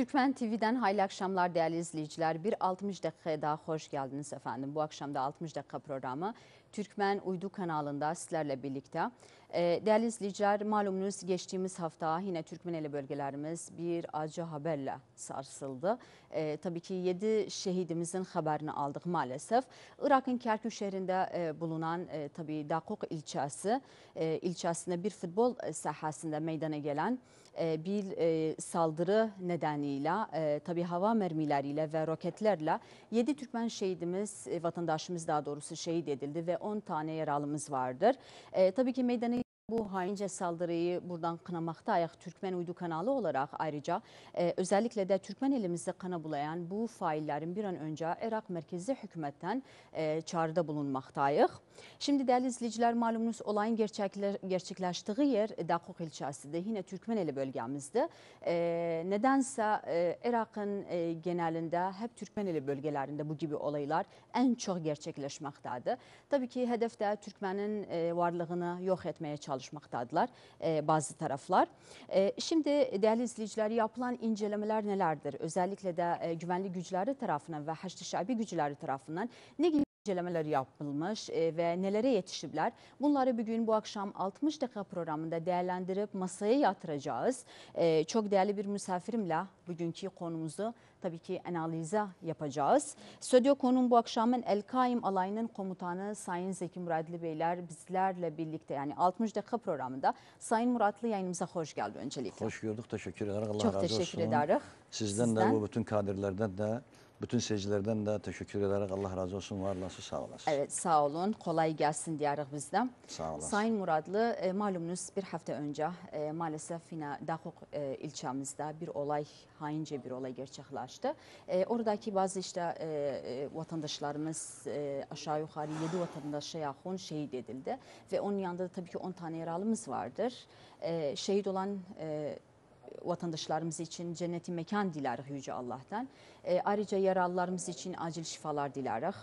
Türkmen TV'den hayırlı akşamlar değerli izleyiciler. Bir 60 dakikaya daha hoş geldiniz efendim. Bu akşam da 60 dakika programı Türkmen Uydu kanalında sizlerle birlikte. Ee, değerli izleyiciler malumunuz geçtiğimiz hafta yine Türkmeneli bölgelerimiz bir acı haberle sarsıldı. E, tabii ki 7 şehidimizin haberini aldık maalesef. Irak'ın Kerkük şehrinde e, bulunan e, tabii Dakuk ilçesi, e, ilçesinde bir futbol e, sahasında meydana gelen e, bir e, saldırı nedeniyle e, tabi hava mermileriyle ve roketlerle 7 Türkmen şehidimiz, vatandaşımız daha doğrusu şehit edildi ve 10 tane yaralımız vardır. Tabii ki meydana bu haince saldırıyı buradan kınamakta ayak Türkmen Uydu kanalı olarak ayrıca e, özellikle de Türkmen elimizde kana bulayan bu faillerin bir an önce Irak merkezi hükümetten e, çağrıda bulunmaktayıq. Şimdi değerli izleyiciler malumunuz olayın gerçekler, gerçekleştiği yer Dakuk ilçesinde Yine Türkmen eli bölgemizde. E, nedense e, Irak'ın e, genelinde hep Türkmen eli bölgelerinde bu gibi olaylar en çok gerçekleşmektedir. Tabii ki hedef de Türkmenin e, varlığını yok etmeye çalışmaktadır. çalışmaqdadılar e, bazı tərəflər. E, şimdi dəyərli izləyicilər, yapılan incələmələr nələrdir? Özəlliklə də e, güvənli gücləri tərəfindən və həşd şəbi gücləri tərəfindən nə kimi incelemeler yapılmış e, ve nelere yetişipler. Bunları bugün bu akşam 60 dakika programında değerlendirip masaya yatıracağız. E, çok değerli bir misafirimle bugünkü konumuzu tabii ki analize yapacağız. Stüdyo konum bu akşamın El Kaim alayının komutanı Sayın Zeki Muradlı Beyler bizlerle birlikte yani 60 dakika programında. Sayın Muratlı yayınımıza hoş geldi öncelikle. Hoş gördük. Teşekkür ederim. Allah Çok razı olsun. Çok teşekkür ederim. Sizden, Sizden de bu bütün kadirlerden de bütün seyircilerden de teşekkür ederek Allah razı olsun, var sağ olasın. Evet, sağ olun. Kolay gelsin diyerek bizden. Sağ olasın. Sayın Muradlı, e, malumunuz bir hafta önce e, maalesef yine Dakuk e, ilçemizde bir olay, haince bir olay gerçekleşti. E, oradaki bazı işte e, e, vatandaşlarımız e, aşağı yukarı 7 vatandaşa yakın şehit edildi. Ve onun yanında da tabii ki 10 tane yaralımız vardır. E, şehit olan e, vatandaşlarımız için cenneti mekan dilarıq Yüce Allah'tan. E, ayrıca yaralılarımız için acil şifalar dilarıq.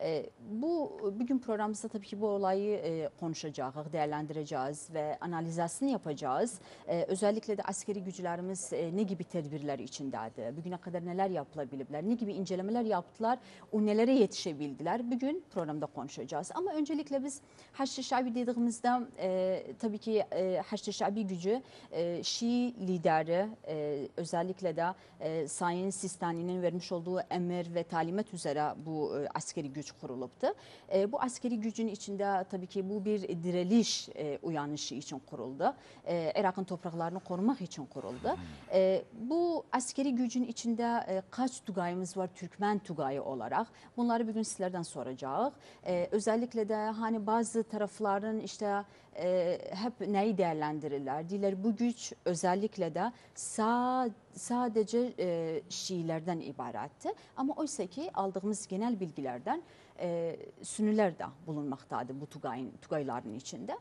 E, bu bugün programımızda tabii ki bu olayı e, konuşacağız, değerlendireceğiz ve analizasını yapacağız. E, özellikle de askeri güçlerimiz e, ne gibi tedbirler içindedir? Bugüne kadar neler yapılabilirler? Ne gibi incelemeler yaptılar? O nelere yetişebildiler? Bugün programda konuşacağız. Ama öncelikle biz Haçlı Şabi dediğimizde e, tabii ki e, Haçlı Şabi gücü e, Şii lideri e, özellikle de e, Sayın Sistani'nin vermiş olduğu emir ve talimat üzere bu e, askeri güç güç kuruluptu. E, bu askeri gücün içinde tabii ki bu bir direliş e, uyanışı için kuruldu. E, Irak'ın topraklarını korumak için kuruldu. E, bu askeri gücün içinde e, kaç tugayımız var Türkmen tugayı olarak? Bunları bugün sizlerden soracağız. E, özellikle de hani bazı tarafların işte e, hep neyi değerlendirirler? Diler bu güç özellikle de sağ, sadece e, Şiilerden ibaretti. Ama oysa ki aldığımız genel bilgilerden e, Sünniler de bulunmaktaydı bu Tugay'ın, Tugayların içinde.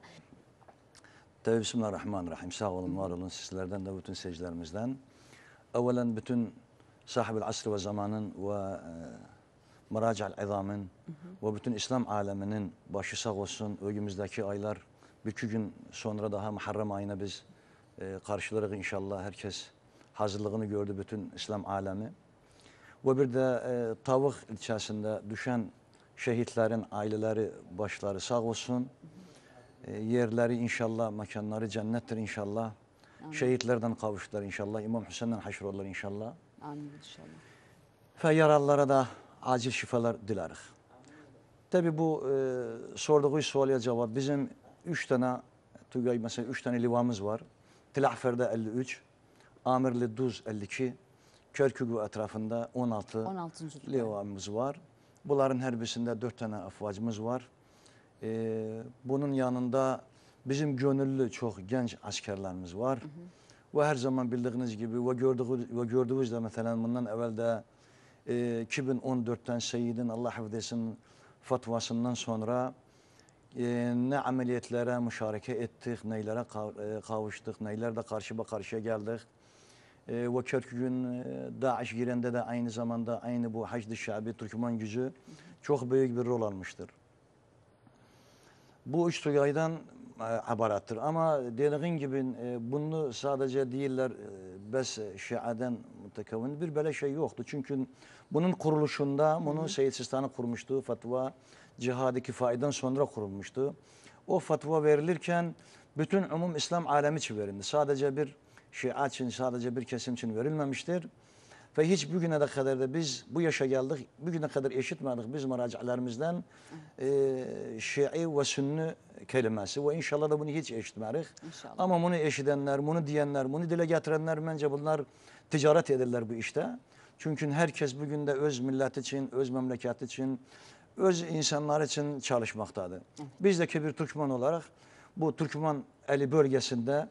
Tabi Bismillahirrahmanirrahim. Sağ olun, var olun sizlerden de bütün seyircilerimizden. Evvelen bütün sahib asr ve zamanın ve e, Meracal İzam'ın ve bütün İslam aleminin başı sağ olsun. Önümüzdeki aylar bir iki gün sonra daha Muharrem ayına biz e, karşılarız inşallah. Herkes hazırlığını gördü bütün İslam alemi. Ve bir de e, Tavuk ilçesinde düşen şehitlerin aileleri başları sağ olsun. E, yerleri inşallah, mekanları cennettir inşallah. Amin. Şehitlerden kavuştular inşallah. İmam Hüseyin'den haşrollar inşallah. Amin inşallah. Ve yaralılara da acil şifalar dileriz. Tabi bu e, sorduğu soruya cevap bizim 3 tane Tugay mesela 3 tane livamız var. tilahferde 53, Amirli Duz 52, Körkük ve etrafında 16, 16. livamız var. Bunların her birisinde 4 tane afvacımız var. Ee, bunun yanında bizim gönüllü çok genç askerlerimiz var. Hı hı. Ve her zaman bildiğiniz gibi ve gördüğünüz, ve gördüğünüz de mesela bundan evvel de e, 2014'ten Seyyid'in Allah hafif fatvasından sonra e, ne ameliyatlara müşareke ettik, neylere kavuştuk, neylerde karşı karşıya geldik. E, ve Kerkük'ün Daesh girende de aynı zamanda aynı bu Hacd-ı Şabi Türkmen gücü çok büyük bir rol almıştır. Bu üç tugaydan e, Ama dediğin gibi e, bunu sadece değiller e, bes şiaden mütekevin bir böyle şey yoktu. Çünkü bunun kuruluşunda bunu Seyyid Sistani kurmuştu fatva cihadı kifaiden sonra kurulmuştu. O fatva verilirken bütün umum İslam alemi için verildi. Sadece bir şia için, sadece bir kesim için verilmemiştir. Ve hiç bugüne de kadar da biz bu yaşa geldik, bugüne kadar eşitmedik biz meracilerimizden e, Şii ve Sünni kelimesi. Ve inşallah da bunu hiç eşitmedik. İnşallah. Ama bunu eşidenler, bunu diyenler, bunu dile getirenler bence bunlar ticaret edirler bu işte. Çünkü herkes bugün de öz millet için, öz memleket için, öz insanları için çalışmaqdadır. Biz də ki, bir Türkman olaraq bu Türkman Əli bölgəsində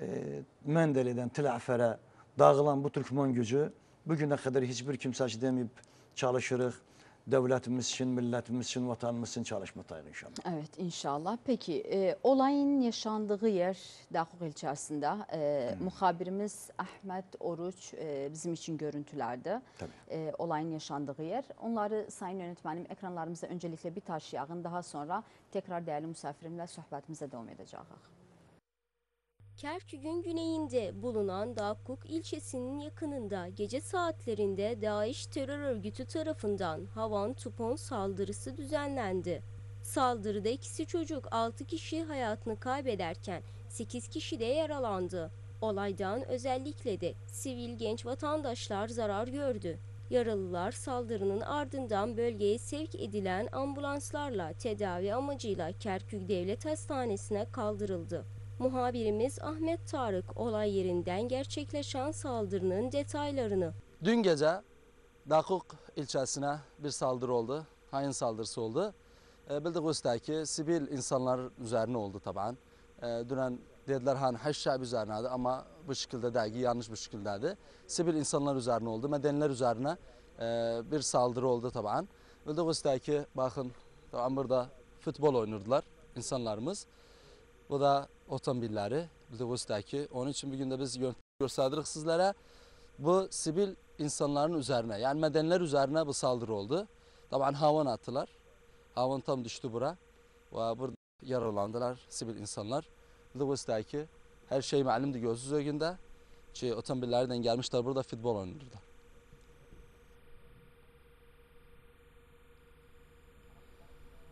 e, Məndəlidən Tilafərə dağılan bu Türkman gücü bugünə qədər heç bir kimsə ki deməyib çalışırıq devletimiz için, milletimiz için, vatanımız için çalışmalıyız inşallah. Evet inşallah. Peki e, olayın yaşandığı yer Daxuk ilçəsində e, hmm. muhabirimiz Ahmet Oruç e, bizim için görüntülərdə e, olayın yaşandığı yer. Onları sayın yönetmenim ekranlarımıza öncelikle bir taşıyağın daha sonra tekrar değerli misafirimle sohbətimizə devam edəcəyik. Kerkük'ün güneyinde bulunan Dakkuk ilçesinin yakınında gece saatlerinde DAEŞ terör örgütü tarafından havan tupon saldırısı düzenlendi. Saldırıda ikisi çocuk 6 kişi hayatını kaybederken 8 kişi de yaralandı. Olaydan özellikle de sivil genç vatandaşlar zarar gördü. Yaralılar saldırının ardından bölgeye sevk edilen ambulanslarla tedavi amacıyla Kerkük Devlet Hastanesi'ne kaldırıldı. Muhabirimiz Ahmet Tarık olay yerinden gerçekleşen saldırının detaylarını. Dün gece Dakuk ilçesine bir saldırı oldu. Hain saldırısı oldu. E, Bildiğinizde ki sivil insanlar üzerine oldu taban. E, dünen dediler hani heşşab üzerineydi ama bu şekilde dergi yanlış bir şekildeydi. Sivil insanlar üzerine oldu. Medeniler üzerine e, bir saldırı oldu taban. Bildiğinizde ki bakın taban burada futbol oynurdular insanlarımız. Bu da bu otomobilləri Dovuz'dakı. Onun için bugün de biz gösterdik sizlere. Bu sivil insanların üzerine yani medenler üzerine bu saldırı oldu. Tabii havan attılar. Havan tam düştü bura. Ve burada yaralandılar sivil insanlar. Bu da Dovuz'daki her şey malumdu gözsüz ögünde. Şey, otomobillerden gelmişler burada futbol oynuyorlar.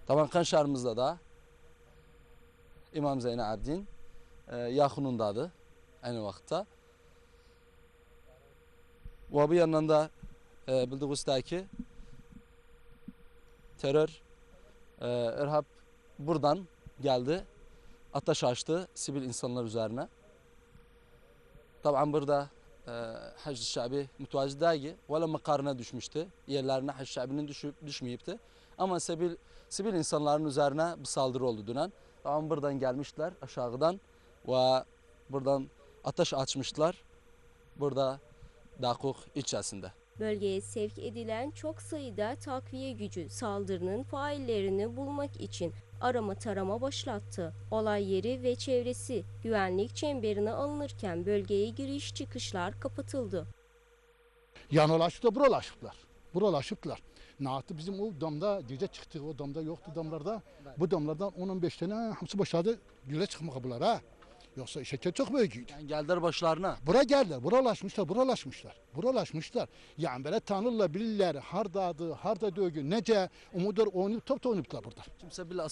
Tabankan şarımızda da İmam Zeyne Abdin e, yakınındadır aynı vaxtda. Və bu yandan da e, bildiyiniz ki terör e, irhab buradan geldi. Ataş açtı sivil insanlar üzerine. Tabii burada e, Hacı Şabi mütevaciddəyi vələ məqarına düşmüştü. Yerlerine Hacı Şabi'nin düşüp düşmeyipti. Ama sivil, sivil insanların üzerine bir saldırı oldu dünən. Tamam buradan gelmişler aşağıdan ve buradan ateş açmışlar. Burada Dakuk ilçesinde. Bölgeye sevk edilen çok sayıda takviye gücü saldırının faillerini bulmak için arama tarama başlattı. Olay yeri ve çevresi güvenlik çemberine alınırken bölgeye giriş çıkışlar kapatıldı. Yanalaşıp da buralaşıplar. Buralaşıplar. Nahtı bizim o damda gece çıktı. O damda yoktu damlarda. Bu damlardan 10-15 tane hamsi başladı. Güle çıkmak bunlar ha. Yoksa şeker çok büyüküydü. Yani geldiler başlarına. Bura geldiler. Buralaşmışlar, buralaşmışlar. Buralaşmışlar. Yani böyle tanırlar, bilirler. Hardadı, harda dövgü. Nece umudur oynayıp top oynayıplar burada. Kimse bile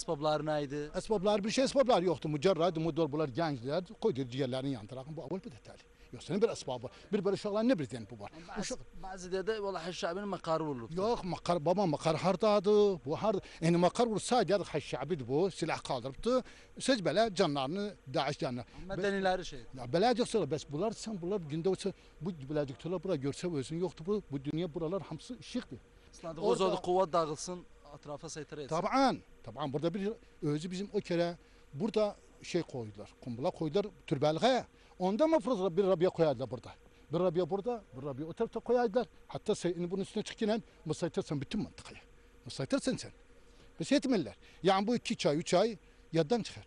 neydi? Asbablar bir şey asbablar yoktu. Mücerraydı, mudur bunlar gençler. Koydu diğerlerini yan Bu avul bir detaylı. Yox, sənə bir əsbabı, bir-bir uşaqlar nə bir deyən bu var. Uşaq bəzi dedə valla Həşşəbinin məqarı olur. Yok, məqar baba məqar hardadır? Bu harda? Yəni məqar vursa gəl Həşşəbidir bu, silah qaldırıbdı. Söz belə canlarını Daesh canına. Mədəniləri şey. Ya beləcəksələr, bəs bunlar sən bunlar gündə olsa bu beləcəksələr bura görsə özün yoxdur bu. Bu dünya buralar hamısı işıqdır. O ozadı kuvvet dağılsın, atrafa seytir etsin. Taban, taban burada bir özü bizim o kere burada şey koydular, kumbula koydular türbelge. Onda mı fırsa bir Rabia koyardılar burada. Bir Rabia burada, bir Rabia o tarafta koyardılar. Hatta sen bunun üstüne çıkken müsaitersen bütün mantıkaya. Müsaitersen sen. Biz yetmiller. Yani bu iki çay, üç ay yaddan çıkar.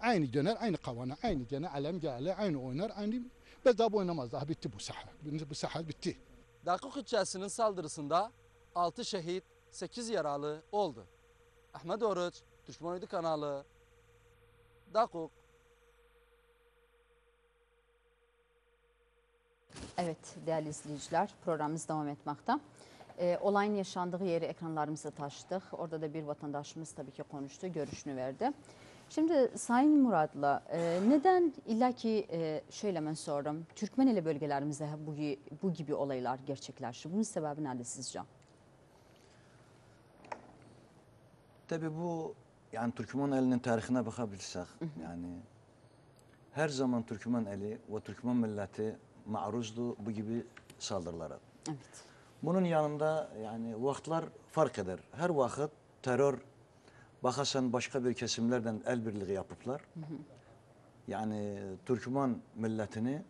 Aynı döner, aynı kavana, aynı gene alem gale, aynı oynar, aynı. Biz daha bu oynamaz. Daha bitti bu saha. Bu saha bitti. Dakuk ilçesinin saldırısında 6 şehit, 8 yaralı oldu. Ahmet Oruç, Türkmen Uydu kanalı, Dakuk. Evet değerli izleyiciler programımız devam etmekte. Ee, olayın yaşandığı yeri ekranlarımıza taşıdık. Orada da bir vatandaşımız tabii ki konuştu, görüşünü verdi. Şimdi Sayın Murat'la e, neden illaki e, şöyle ben sorum, Türkmeneli bölgelerimizde bu, bu gibi olaylar gerçekleşti. Bunun sebebi nerede sizce? Tabii bu yani Türkmen elinin tarihine bakabilirsek yani her zaman Türkmen eli ve Türkmen milleti maruzdu bu gibi saldırılara. Evet. Bunun yanında yani vaktler fark eder. Her vakit terör bakasan başka bir kesimlerden el birliği yapıplar. Yani Türkmen milletini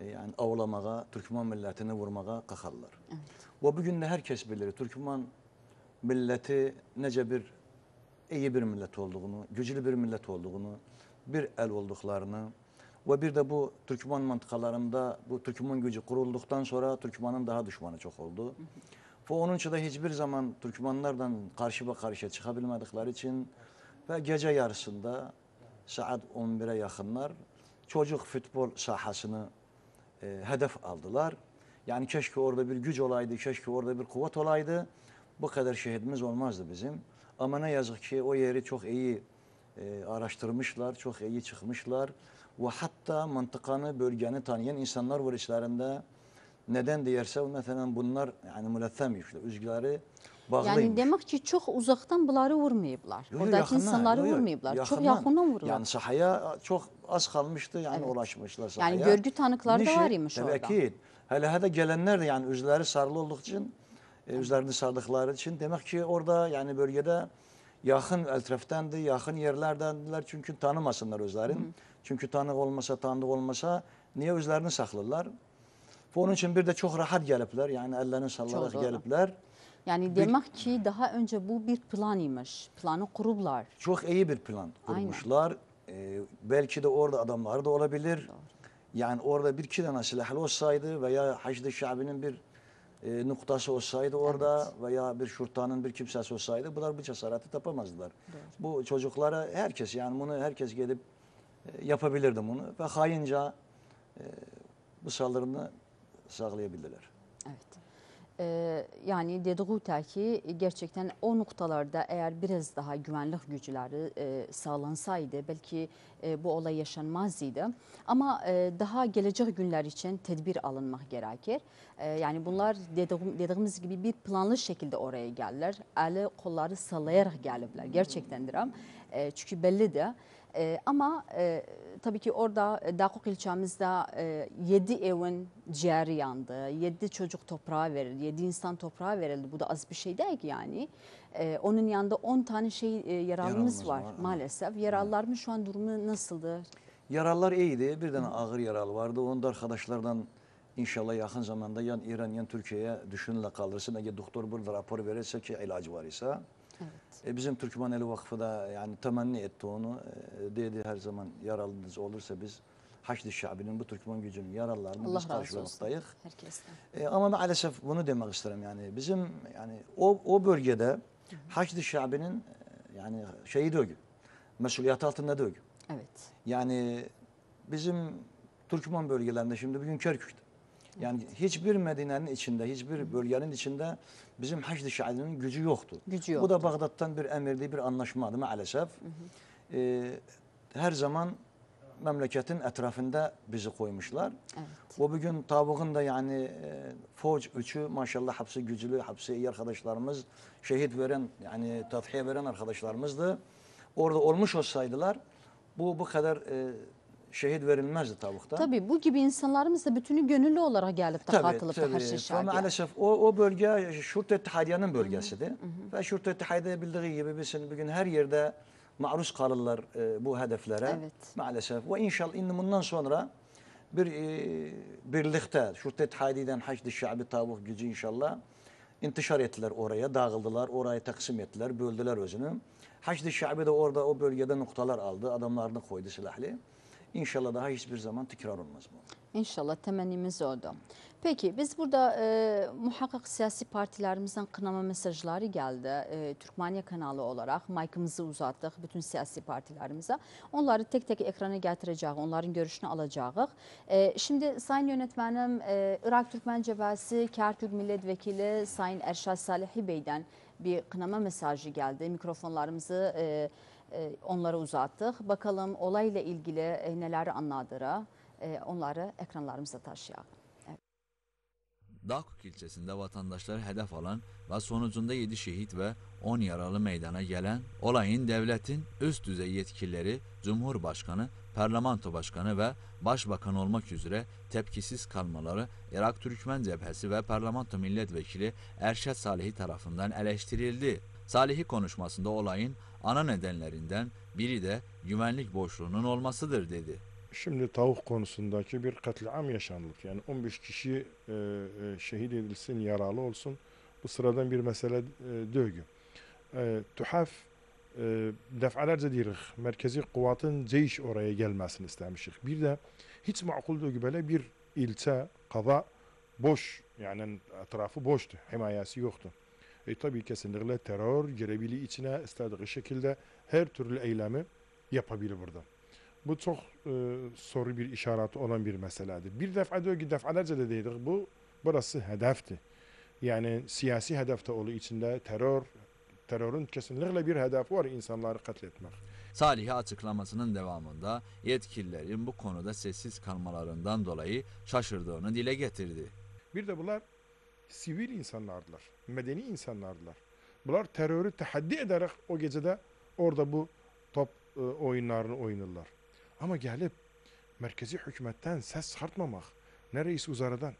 e, yani avlamağa, Türkmen milletini vurmağa kalkarlar. Evet. Ve bugün de herkes bilir Türkmen milleti nece bir iyi bir millet olduğunu, güçlü bir millet olduğunu, bir el olduklarını, Və bir də bu Türkmən mantıqalarında bu Türkmən gücü qurulduqdan sonra Türkmənin daha düşmanı çox oldu. Hı -hı. Və onun üçün də heç bir zaman Türkmənlərlə qarşı-qarşıya çıxa bilmədikləri üçün və gecə yarısında saat 11-ə yaxınlar çocuq futbol sahasını e, hədəf aldılar. Yəni keşke orada bir güc olaydı, keşke orada bir kuvvet olaydı. Bu kadar şehidimiz olmazdı bizim. Ama ne yazık ki o yeri çok iyi e, araştırmışlar, çok iyi çıkmışlar. ve hatta mantıkanı, bölgeni tanıyan insanlar var işlerinde. Neden deyirsə, mesela bunlar yani mülətəm yüklü, üzgüləri bağlıymış. Yəni demək ki, çok uzaktan bunları vurmayıblar. Yo, insanları vurmayıblar. Çok çox vururlar. vurulur. Yəni sahaya çox az kalmıştı, yani evet. ulaşmışlar sahaya. Yəni görgü tanıqları da var imiş orada. Təbii ki, Hele hədə gelenler de, yani üzləri sarılı olduq üçün, e, üzlərini sardıqları için demek ki, orada yəni bölgədə yaxın ətrafdəndir, yaxın yerlərdəndirlər çünkü tanımasınlar özlərini. Çünkü tanık olmasa, tanıdık olmasa niye özlərini saxlayırlar? Bu onun için bir de çok rahat gelipler, gəliblər. Yəni əllərini sallaraq gəliblər. Yəni demək ki, daha önce bu bir plan Planı qurublar. Çok iyi bir plan kurmuşlar. E, belki de orada adamları da olabilir. Doğru. Yani orada bir iki tane silahlı olsaydı veya Haçlı Şabi'nin bir e, noktası olsaydı orada evet. veya bir şurtanın bir kimsesi olsaydı bunlar bu cesareti tapamazdılar. Doğru. Bu çocuklara herkes yani bunu herkes gelip e, yapabilirdim bunu ve hainca e, bu saldırını sağlayabilirler. Evet. Ee, yani dediği ki gerçekten o noktalarda eğer biraz daha güvenlik güçleri e, sağlansaydı belki e, bu olay yaşanmazdıydı. Ama e, daha gelecek günler için tedbir alınmak gerekir. E, yani bunlar dediğim, dediğimiz gibi bir planlı şekilde oraya geldiler. Eli kolları sallayarak gelirler gerçekten diyorum. E, çünkü belli de. E, ama e, tabii ki orada e, Dakuk ilçemizde e, 7 evin ciğeri yandı. 7 çocuk toprağa verildi. 7 insan toprağa verildi. Bu da az bir şey değil ki yani. E, onun yanında 10 tane şey e, yaralımız var, var maalesef. Yaralılarımın şu an durumu nasıldır Yaralılar iyiydi. Birden ağır yaralı vardı. Onu da arkadaşlardan inşallah yakın zamanda yan İran yan Türkiye'ye düşünüle kalırsa. Eğer doktor burada rapor verirse ki ilacı var ise. Evet. E, bizim Türkmen Eli Vakfı da yani temenni etti onu. E, dedi her zaman yaralınız olursa biz Haçlı Şabi'nin bu Türkmen gücünün yaralarını Allah biz karşılamaktayız. Herkesten. E, ama maalesef bunu demek isterim yani. Bizim yani o, o bölgede Haçlı Şabi'nin e, yani şeyi de ögü. Mesuliyet altında da ögü. Evet. Yani bizim Türkmen bölgelerinde şimdi bugün Kerkük'te yani hiçbir Medine'nin içinde, hiçbir bölgenin içinde bizim Haçlı şairinin gücü yoktu. Gücü yoktu. Bu da Bağdat'tan bir emirdi, bir anlaşmadı maalesef. Hı hı. Ee, her zaman memleketin etrafında bizi koymuşlar. Evet. O bugün tavuğun da yani e, Foc 3'ü maşallah hapsi güclü, hapsi iyi arkadaşlarımız, şehit veren yani tathiye veren arkadaşlarımızdı. Orada olmuş olsaydılar bu bu kadar e, şehit verilmezdi tavukta. Tabi bu gibi insanlarımız da bütünü gönüllü olarak gelip de katılıp da her şey şahit. Ama maalesef o, o bölge Şurt İttihadiye'nin bölgesidir. Hı hı. Ve Şurt İttihadiye bildiği gibi bizim bugün her yerde maruz kalırlar e, bu hedeflere. Evet. Maalesef. Ve inşallah inni bundan sonra bir e, birlikte Şurt İttihadiye'den Haçlı Şabi Tavuk gücü inşallah intişar ettiler oraya, dağıldılar, orayı taksim ettiler, böldüler özünü. Haçlı Şabi de orada o bölgede noktalar aldı, adamlarını koydu silahlı. İnşallah daha hiçbir zaman tekrar olmaz bu. İnşallah temennimiz oldu. Peki biz burada e, muhakkak siyasi partilerimizden kınama mesajları geldi. E, Türkmaniye kanalı olarak maykımızı uzattık bütün siyasi partilerimize. Onları tek tek ekrana getireceğiz, onların görüşünü alacağız. E, şimdi Sayın Yönetmenim, e, Irak Türkmen Cebesi Kerkük Milletvekili Sayın Erşad Salihi Bey'den bir kınama mesajı geldi. Mikrofonlarımızı e, e, Onlara uzattık. Bakalım olayla ilgili e, neler anladıra e, onları ekranlarımıza taşıyalım. Dağkuk ilçesinde vatandaşları hedef alan ve sonucunda 7 şehit ve 10 yaralı meydana gelen olayın devletin üst düzey yetkilileri Cumhurbaşkanı, Parlamento Başkanı ve Başbakan olmak üzere tepkisiz kalmaları Irak Türkmen Cephesi ve Parlamento Milletvekili Erşet Salih tarafından eleştirildi. Salihi konuşmasında olayın ana nedenlerinden biri de güvenlik boşluğunun olmasıdır dedi. Şimdi tavuk konusundaki bir katliam yaşandık. Yani 15 kişi e, e, şehit edilsin, yaralı olsun. Bu sıradan bir mesele e, dövgü. E, tuhaf e, defalarca diyoruz merkezi kuvvetin ceyiş oraya gelmesini istemişiz. Bir de hiç makul değil böyle bir ilçe, kaza boş yani etrafı boştu. Himayesi yoktu. E, tabii kesinlikle terör girebilir içine istediği şekilde her türlü eylemi yapabilir burada. Bu çok e, soru bir işaret olan bir meseledir. Bir defa diyor ki defalarca de dedik bu burası hedefti. Yani siyasi hedefte de olduğu içinde terör, terörün kesinlikle bir hedef var insanları katletmek. Salih açıklamasının devamında yetkililerin bu konuda sessiz kalmalarından dolayı şaşırdığını dile getirdi. Bir de bunlar sivil insanlardılar. Medeni insanlardılar. Bunlar terörü tehdit ederek o gecede orada bu top e, oyunlarını oynadılar. Ama gelip merkezi hükümetten ses çıkartmamak, ne reis uzaradan,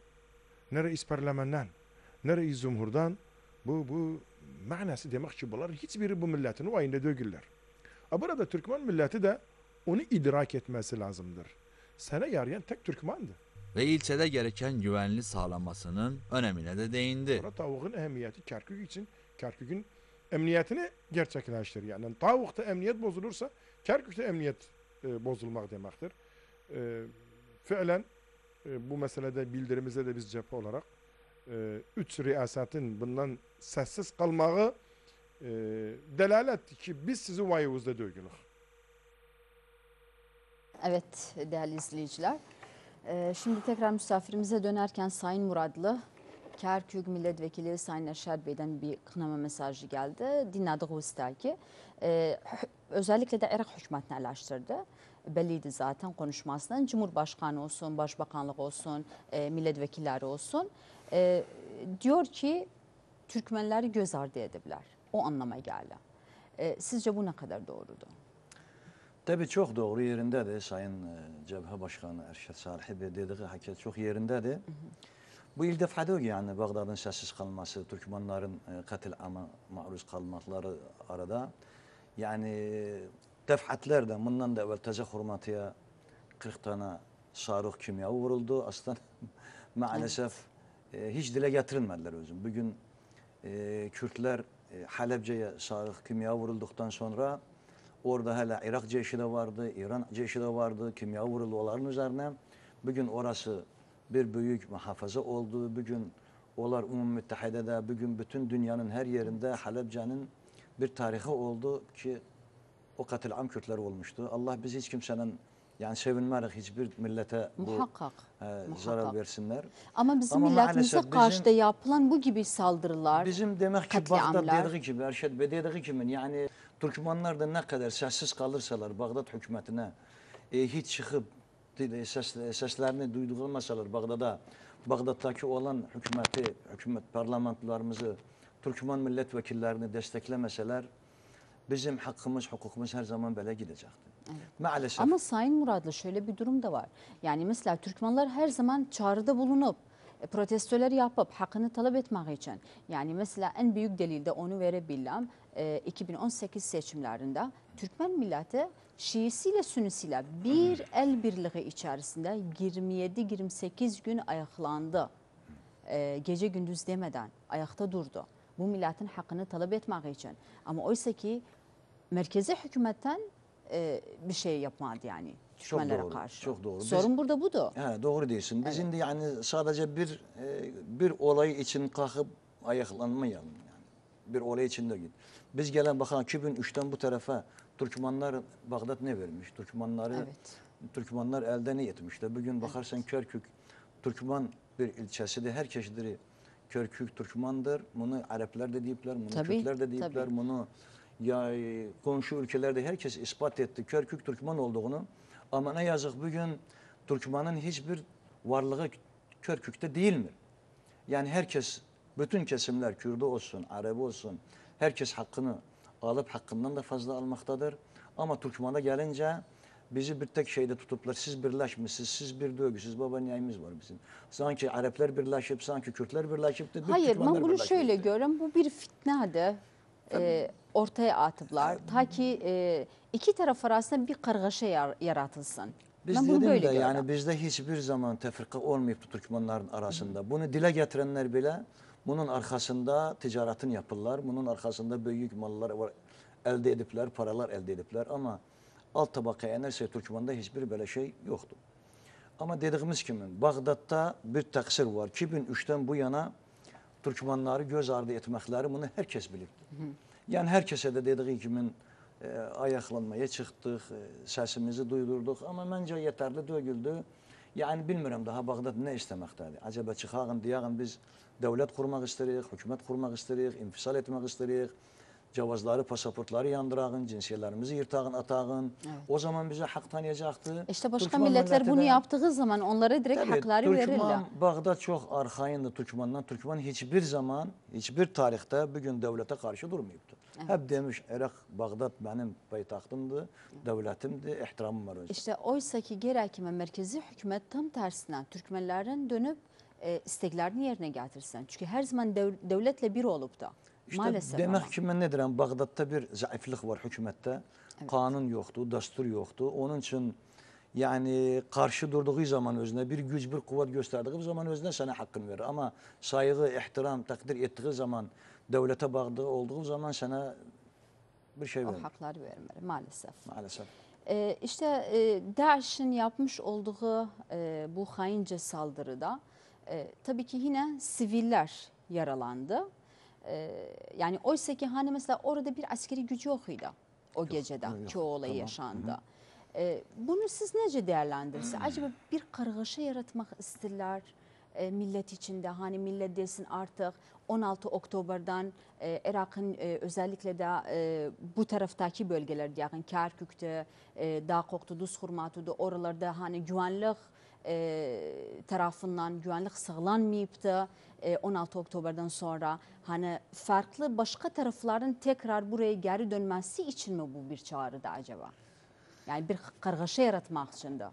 ne reis parlamenden, ne reis zumhurdan bu, bu manası demek ki bunlar hiçbiri bu milletin o ayında dögüller. A burada Türkmen milleti de onu idrak etmesi lazımdır. Sana yarayan tek Türkmandı ve ilçede gereken güvenli sağlamasının önemine de değindi. Sonra tavuğun ehemmiyeti Kerkük için Kerkük'ün emniyetini gerçekleştir. Yani tavukta emniyet bozulursa Kerkük'te emniyet e, bozulmak demektir. E, fiilen e, bu meselede bildirimize de biz cephe olarak e, üç riyasetin bundan sessiz kalmağı e, delalet ki biz sizi vayuvuzda dövgülük. Evet değerli izleyiciler. Ee, şimdi tekrar misafirimize dönerken Sayın Muradlı, Kerkük Milletvekili Sayın Erşer Bey'den bir kınama mesajı geldi. Dinlediğimiz ki ee, özellikle de Irak hükümetini eleştirdi. Belliydi zaten konuşmasından. Cumhurbaşkanı olsun, başbakanlık olsun, e, milletvekilleri olsun. Ee, diyor ki Türkmenleri göz ardı ediblər. O anlama geldi. sizce bu ne kadar doğrudur? Tabii çok doğru yerindedir Sayın e, Cebhe Başkanı Erşet Salih Bey dediği hakikat çok yerindedir. Hı Bu ilk defa değil yani Bağdat'ın sessiz kalması, Türkmenlerin e, katil ama maruz kalmakları arada. Yani e, defatler de bundan da evvel Teze Hurmatı'ya 40 tane sarık kimya vuruldu. Aslında maalesef evet. hiç dile getirilmediler özüm. Bugün Kürtler e, Halepce'ye sarık kimya vurulduktan sonra Orada hala Irak ceşi de vardı, İran ceşi de vardı, kimya vuruluların üzerine. Bugün orası bir büyük muhafaza oldu. Bugün onlar Umum Müttehide'de, bugün bütün dünyanın her yerinde Halepce'nin bir tarihi oldu ki o katil am Kürtler olmuştu. Allah biz hiç kimsenin yani sevinmeyerek hiçbir millete muhakkak, e, muhakkak. zarar versinler. Ama bizim Ama milletimize karşı da yapılan bu gibi saldırılar, Bizim demek ki Bagdad dediği gibi, Erşed Bey dediği gibi yani Türkmenlər də nə qədər səssiz qalırsalar Bağdad hökumətinə, e, heç çıxıb e, səs, e, səslərini duyduğulmasalar Bağdada, Bağdaddakı olan hökuməti, hökumət parlamentlarımızı, Türkmen millət vəkillərini dəstəkləməsələr, bizim haqqımız, hüququmuz her zaman belə gidecekti. Evet. Maalesef. Ama Sayın Muradlı şöyle bir durum da var. Yani mesela Türkmenler her zaman çağrıda bulunup E, protestoları yapıp hakkını talep etmek için yani mesela en büyük delilde onu verebilirim 2018 e, seçimlerinde Türkmen milleti Şiisiyle Sünnisiyle bir el birliği içerisinde 27-28 gün ayaklandı. E, gece gündüz demeden ayakta durdu. Bu milletin hakkını talep etmek için. Ama oysa ki merkezi hükümetten bir şey yapmadı yani düşmanlara çok doğru, karşı. Çok doğru. Sorun Biz, burada bu da. He, doğru diyorsun. Biz evet. yani sadece bir e, bir olay için kalkıp ayaklanmayalım. Yani. Bir olay için de git. Biz gelen bakan 2003'ten bu tarafa Türkmenler Bağdat ne vermiş? Türkmenleri evet. Türkmenler elde ne yetmişler? Bugün bakarsan evet. Körkük Türkmen bir ilçesidir. Her çeşitleri Körkük Türkmandır. Bunu Araplar da deyipler, bunu tabii, Kürtler de deyipler, tabii. bunu ya komşu ülkelerde herkes ispat etti Körkük Türkmen olduğunu. Ama ne yazık bugün Türkmen'in hiçbir varlığı Körkük'te değil mi? Yani herkes, bütün kesimler Kürdü olsun, Arap olsun, herkes hakkını alıp hakkından da fazla almaktadır. Ama Türkmen'e gelince bizi bir tek şeyde tutuplar. Siz birleşmişsiniz, siz bir dövgüsüz babaanneyimiz var bizim. Sanki Araplar birleşip, sanki Kürtler birleşip de bir Hayır, ben bunu şöyle görüyorum. Bu bir fitnadı. Ee, ortaya atıblar. Ta ki e, iki taraf arasında bir kargaşa yaratılsın. Biz ben bunu böyle de, görürüm. yani bizde hiçbir zaman tefrika olmayıbdı Türkmenlerin arasında. Hı. Bunu dile getirenler bile bunun arkasında ticaretini yapırlar. Bunun arkasında büyük mallar var, elde edipler, paralar elde edipler. Ama alt tabakaya inerse Türkmen'de hiçbir böyle şey yoktu. Ama dediğimiz kimi Bağdat'ta bir təqsir var. 2003'ten bu yana Türkmenleri göz ardı etmekleri bunu herkes bilir. Hı. Yəni hər kəsə də dediyi kimi e, ayaqlanmaya çıxdıq, e, səsimizi duyurduq, amma məncə yetərli deyildi. Yəni bilmirəm daha Bağdad nə istəməkdədir. Acaba çıxağın, deyəğin biz dövlət qurmaq istəyirik, hökumət qurmaq istəyirik, infisal etmək istəyirik. cavazları, pasaportları yandırağın, cinsiyelerimizi, yırtağın, atağın. Evet. O zaman bize hak tanıyacaktı. E işte başka Türkmen milletler bunu de, yaptığı zaman onlara direkt tabii, hakları Türkman, verirler. Türkman, Bağdat çok arxayındı Türkmen'den. Türkmen hiçbir zaman, hiçbir tarihte bugün devlete karşı durmayıptı. Evet. Hep demiş, Irak, Bağdat benim payitahtımdı, devletimdi, ihtiramım var. Önce. İşte oysa ki gerekime merkezi hükümet tam tersine Türkmenlerden dönüp e, isteklerini yerine getirsin. Çünkü her zaman dev, devletle bir olup da. İşte Maalesef demək ki, mən nə deyirəm, Bağdadda bir zayıflık var hükümette, Evet. Qanun yoxdur, dastur yoktu. Onun için, yani karşı durduğu zaman özne bir güç bir qüvvət göstərdiyi zaman özne sana haqqın verir. Ama saygı, ihtiram, takdir etdiyi zaman, dövlətə bağlı olduğu zaman sana bir şey vermir. O haqları vermir maalesef. Maalesef. Ee, işte e, DAEŞ'in yapmış olduğu e, bu haince saldırıda e, tabii ki yine siviller yaralandı. Ee, yani oysa ki hani mesela orada bir askeri gücü yokuydu o gecede yok, çoğu olay tamam. yaşandı. Hı -hı. Ee, bunu siz nece değerlendirsiniz? Hmm. Acaba bir kargaşa yaratmak isterler e, millet içinde hani millet desin artık 16 Oktober'dan e, Irak'ın e, özellikle de e, bu taraftaki bölgelerde yakın Kerkük'te, e, Dağkok'ta, Duz Hurmatu'da oralarda hani güvenlik e, tarafından güvenlik sağlanmayıp da e, 16 Oktober'den sonra hani farklı başka tarafların tekrar buraya geri dönmesi için mi bu bir çağrıda acaba? Yani bir kargaşa yaratmak için de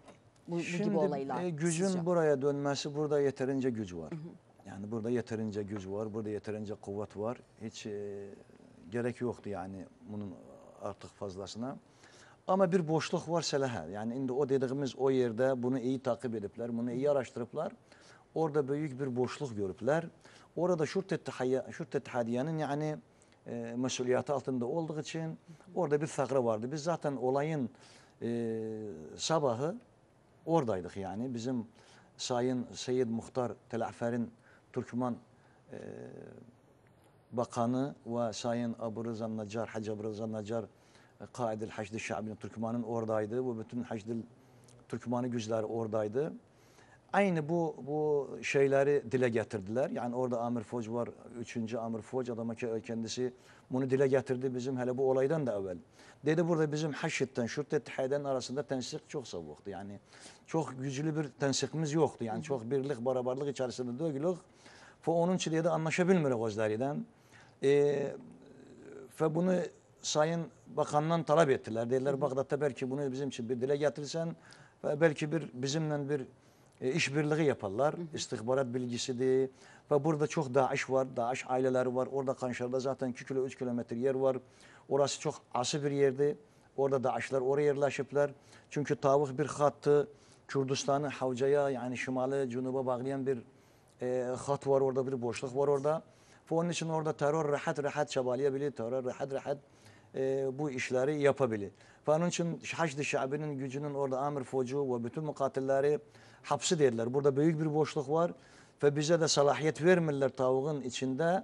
bu, bu Şimdi, gibi e, olaylar. E, gücün sizce. buraya dönmesi burada yeterince güç var. Yani burada yeterince güç var, burada yeterince kuvvet var. Hiç e, gerek yoktu yani bunun artık fazlasına. Ama bir boşluk var leher. Yani indi o dediğimiz o yerde bunu iyi takip edipler, bunu iyi araştırıplar. Orada büyük bir boşluk görüpler. Orada Şurt Ettihadiye'nin yani e, mesuliyatı altında olduğu için orada bir fakra vardı. Biz zaten olayın e, sabahı oradaydık yani. Bizim Sayın Seyyid Muhtar Telafer'in Türkmen e, Bakanı ve Sayın Abu Rıza Nacar, Hacı Abu Rıza Nacar Kaidil Hacd-ı Şabi'nin Türkman'ın oradaydı. Bu bütün Hacd-ı Türkman'ı güçleri oradaydı. Aynı bu bu şeyleri dile getirdiler. Yani orada Amir Foc var. Üçüncü Amir Foc ki kendisi bunu dile getirdi bizim hele bu olaydan da evvel. Dedi burada bizim Haşit'ten, Şurtet-i arasında tensik çok savuktu. Yani çok güçlü bir tensikimiz yoktu. Yani çok birlik, barabarlık içerisinde dögülük. Fe onun için de anlaşabilmiyor gözlerden. E, fe bunu Sayın Bakan'dan talep ettiler. Dediler Bağdat'ta belki bunu bizim için bir dile getirsen ve belki bir bizimle bir e, işbirliği yaparlar. İstihbarat bilgisidir. Ve burada çok DAEŞ var. DAEŞ aileleri var. Orada Kanşar'da zaten 2 kilo 3 kilometre yer var. Orası çok asi bir yerdi. Orada DAEŞ'ler oraya yerleşipler. Çünkü tavuk bir hattı. Kürdistan'ı Havca'ya yani şimalı cunuba bağlayan bir e, hat var orada. Bir boşluk var orada. Ve onun için orada terör rahat rahat çabalayabilir. Terör rahat rahat e, bu işleri yapabilir. Onun için Haçlı Şabi'nin gücünün orada amir focu ve bütün mukatilleri hapsi derler. Burada büyük bir boşluk var ve bize de salahiyet vermirler tavuğun içinde.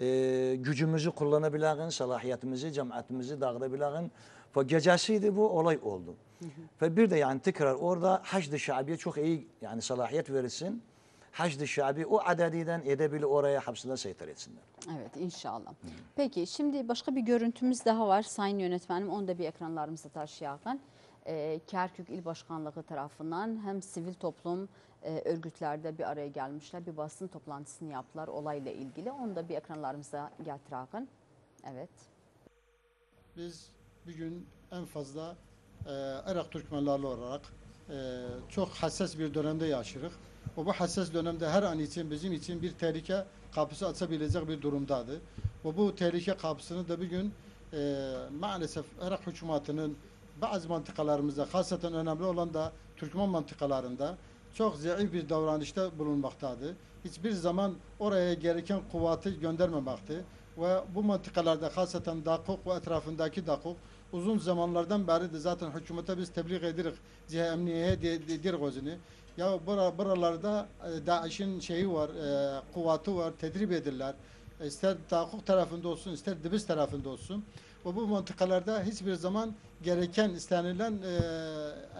E, gücümüzü kullanabilen, salahiyetimizi, cemaatimizi dağıtabilen. Ve gecesiydi bu olay oldu. Hı hı. Ve bir de yani tekrar orada Haçlı Şabi'ye çok iyi yani salahiyet verilsin. Hacd-ı Şabi o adediden Edebil oraya hapsına seytir etsinler. Evet inşallah. Hı. Peki şimdi başka bir görüntümüz daha var Sayın Yönetmenim. Onu da bir ekranlarımıza taşıyalım. E, ee, Kerkük İl Başkanlığı tarafından hem sivil toplum e, örgütlerde bir araya gelmişler. Bir basın toplantısını yaptılar olayla ilgili. Onu da bir ekranlarımıza getirelim. Evet. Biz bugün en fazla e, Irak Türkmenlerle olarak e, çok hassas bir dönemde yaşırıq. Ve bu hassas dönemde her an için bizim için bir tehlike kapısı açabilecek bir durumdadır. Ve bu tehlike kapısını da bir gün e, maalesef Irak hükümetinin bazı mantıkalarımızda, hasaten önemli olan da Türkmen mantıkalarında çok zayıf bir davranışta bulunmaktadır. Hiçbir zaman oraya gereken kuvveti göndermemekti. Ve bu mantıkalarda hasaten Dakuk ve etrafındaki Dakuk uzun zamanlardan beri de zaten hükümete biz tebliğ ediriz, Cihe emniyeye dirik gözünü. Ya bura, buralarda e, DAEŞ'in şeyi var, e, kuvatı var, tedrib edirler. İster tahakkuk tarafında olsun, ister dibiz tarafında olsun. Ve bu mıntıkalarda hiçbir zaman gereken, istenilen e,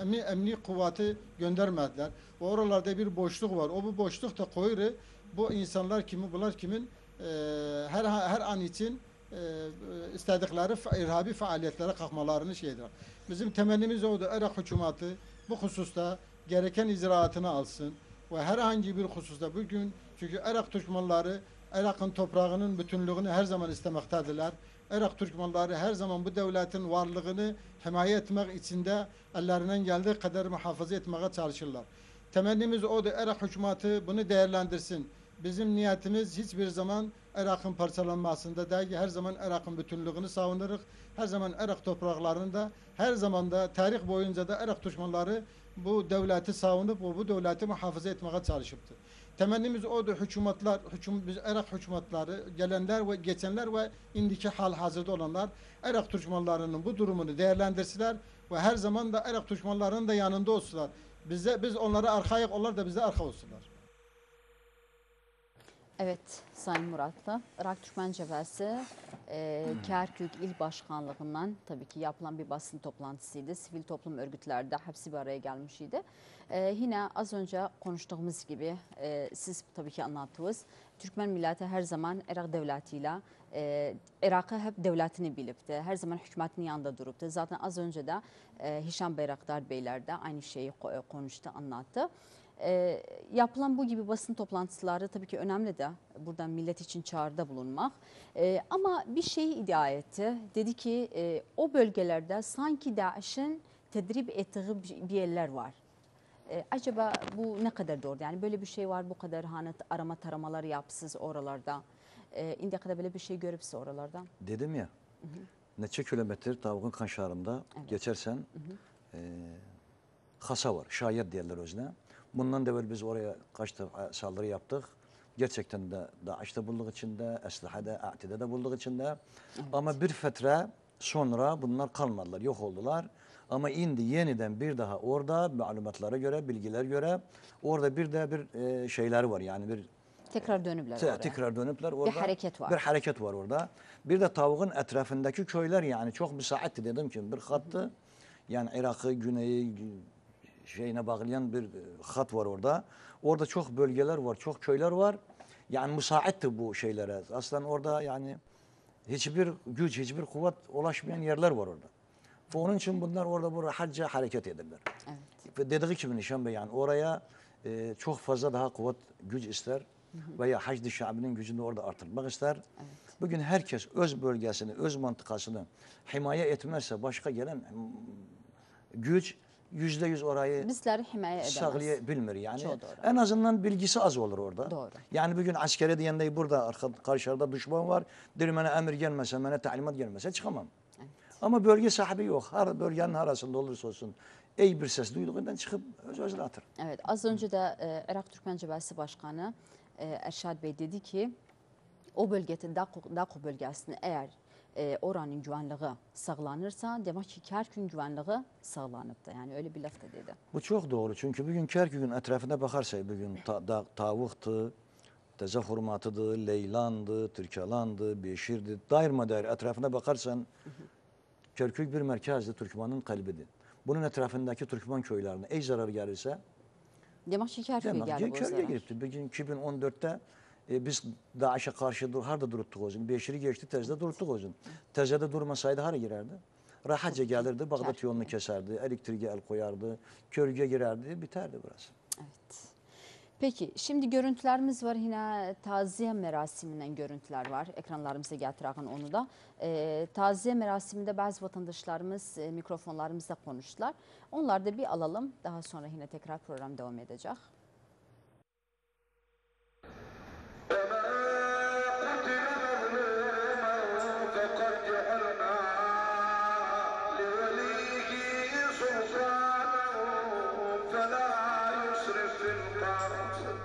emni, emni kuvveti göndermediler. Ve oralarda bir boşluk var. O bu boşluk da koyru bu insanlar kimi, bunlar kimin e, her, her an için e, istedikleri irhabi faaliyetlere kalkmalarını şeydir. Bizim temennimiz oldu. Irak hükümeti bu hususta gereken icraatını alsın ve herhangi bir hususta bugün çünkü Irak Türkmenleri Irak'ın toprağının bütünlüğünü her zaman istemektedirler. Irak Türkmenleri her zaman bu devletin varlığını himaye etmek içinde ellerinden geldiği kadar muhafaza etmeye çalışırlar. Temennimiz da Irak hükümeti bunu değerlendirsin. Bizim niyetimiz hiçbir zaman Irak'ın parçalanmasında değil, her zaman Irak'ın bütünlüğünü savunuruz. Her zaman Irak topraklarında, her zaman da tarih boyunca da Irak düşmanları bu devleti savunup bu devleti muhafaza etmeye çalışıptı. Temennimiz odur hükümetler, hüküm, biz Irak hükümetleri, gelenler ve geçenler ve indiki hal hazırda olanlar Irak Türkmenlerinin bu durumunu değerlendirsiler ve her zaman da Irak Türkmenlerinin de yanında olsunlar. Bize, biz onlara arkayık, onlar da bize arka olsunlar. Evet. Sayın Murat'ta Irak Türkmen Cephesi e, hmm. Kerkük İl Başkanlığı'ndan tabii ki yapılan bir basın toplantısıydı. Sivil toplum örgütlerde hepsi bir araya gelmişydi. E, yine az önce konuştuğumuz gibi e, siz tabii ki anlattınız. Türkmen milleti her zaman Irak devletiyle e, Irak'ı hep devletini bilipti. Her zaman hükümetinin yanında duruptu. Zaten az önce de e, Hişam Bayraktar Beyler de aynı şeyi e, konuştu, anlattı. E, yapılan bu gibi basın toplantıları tabii ki önemli de buradan millet için çağrıda bulunmak. E, ama bir şeyi iddia etti. Dedi ki e, o bölgelerde sanki DAEŞ'in tedrib ettiği bir yerler var. E, acaba bu ne kadar doğru? Yani böyle bir şey var bu kadar hani arama taramalar yapsız oralarda. E, indiye kadar böyle bir şey görüpse oralardan. Dedim ya. Hı hı. Neçe kilometre tavuğun kaşarında evet. geçersen hı hı. E, kasa var. Şayet diyorlar özüne. Hı Bundan da evvel biz oraya kaçtı saldırı yaptık. Gerçekten de DAEŞ'te bulduk içinde, Esliha'da, A'ti'de de bulduk içinde. Evet. Ama bir fetre sonra bunlar kalmadılar, yok oldular. Ama indi yeniden bir daha orada malumatlara göre, bilgiler göre orada bir de bir e, şeyler var yani bir Tekrar dönüpler te, Tekrar dönüpler orada. Bir hareket var. Bir hareket var orada. Bir de tavuğun etrafındaki köyler yani çok müsaitti dedim ki bir hattı. Yani Irak'ı, Güney'i, şeyine bağlayan bir hat e, var orada. Orada çok bölgeler var, çok köyler var. Yani müsaitti bu şeylere. Aslen orada yani hiçbir güç, hiçbir kuvvet ulaşmayan yerler var orada. Ve onun için bunlar orada burada rahatça hareket ederler. Evet. Ve dediği gibi Nişan Bey yani oraya e, çok fazla daha kuvvet, güç ister. Hı hı. Veya Hacdi Şabi'nin gücünü orada artırmak ister. Evet. Bugün herkes öz bölgesini, öz mantıkasını himaye etmezse başka gelen güç yüzde yüz orayı Bizleri himaye edemez. saklayabilmir bilmir yani. Çok doğru. En azından bilgisi az olur orada. Doğru. Yani bugün askere diyende burada arka, karşıda düşman var. Dir mənə əmr gəlməsə, mənə təlimat gəlməsə çıxamam. Evet. Ama bölge sahibi yok. Her bölgenin arasında olursa olsun ey bir ses duyduğundan çıkıp öz özünü atır. Evet, az önce de e, Irak Türkmen Cəbhəsi Başkanı e, Erşad Bey dedi ki, o bölgədə Daqo, Daqo bölgəsini əgər e, oranın güvənliyi sağlanırsa, demək ki, Kərkün güvənliyi sağlanıbdır. Yəni elə bir laf da dedi. Bu çox doğru. Çünki bu gün Kərkükün ətrafına baxarsaq, bu gün ta da, tavuqdur, təzə xurmatıdır, leylandır, türkalandır, beşirdir. Dairma dair ətrafına baxarsan, Kərkük bir mərkəzdir, Türkmanın qəlbidir. Bunun ətrafındakı Türkman köylərinə ey zarar gəlirsə, Demək ki, Kərkükə gəlib o zarar. Kərkükə gəlibdir. Bir gün 2014-də E, biz DAEŞ'e karşı dur, harda duruttuk o gün. Beşiri geçti tezde duruttuk o gün. Tezede durmasaydı hara hani girerdi. Rahatça gelirdi, Bağdat yolunu keserdi, elektriğe el koyardı, körgüye girerdi, biterdi burası. Evet. Peki şimdi görüntülerimiz var yine taziye merasiminden görüntüler var ekranlarımıza getiren onu da. E, taziye merasiminde bazı vatandaşlarımız e, mikrofonlarımızla konuştular. Onları da bir alalım daha sonra yine tekrar program devam edecek.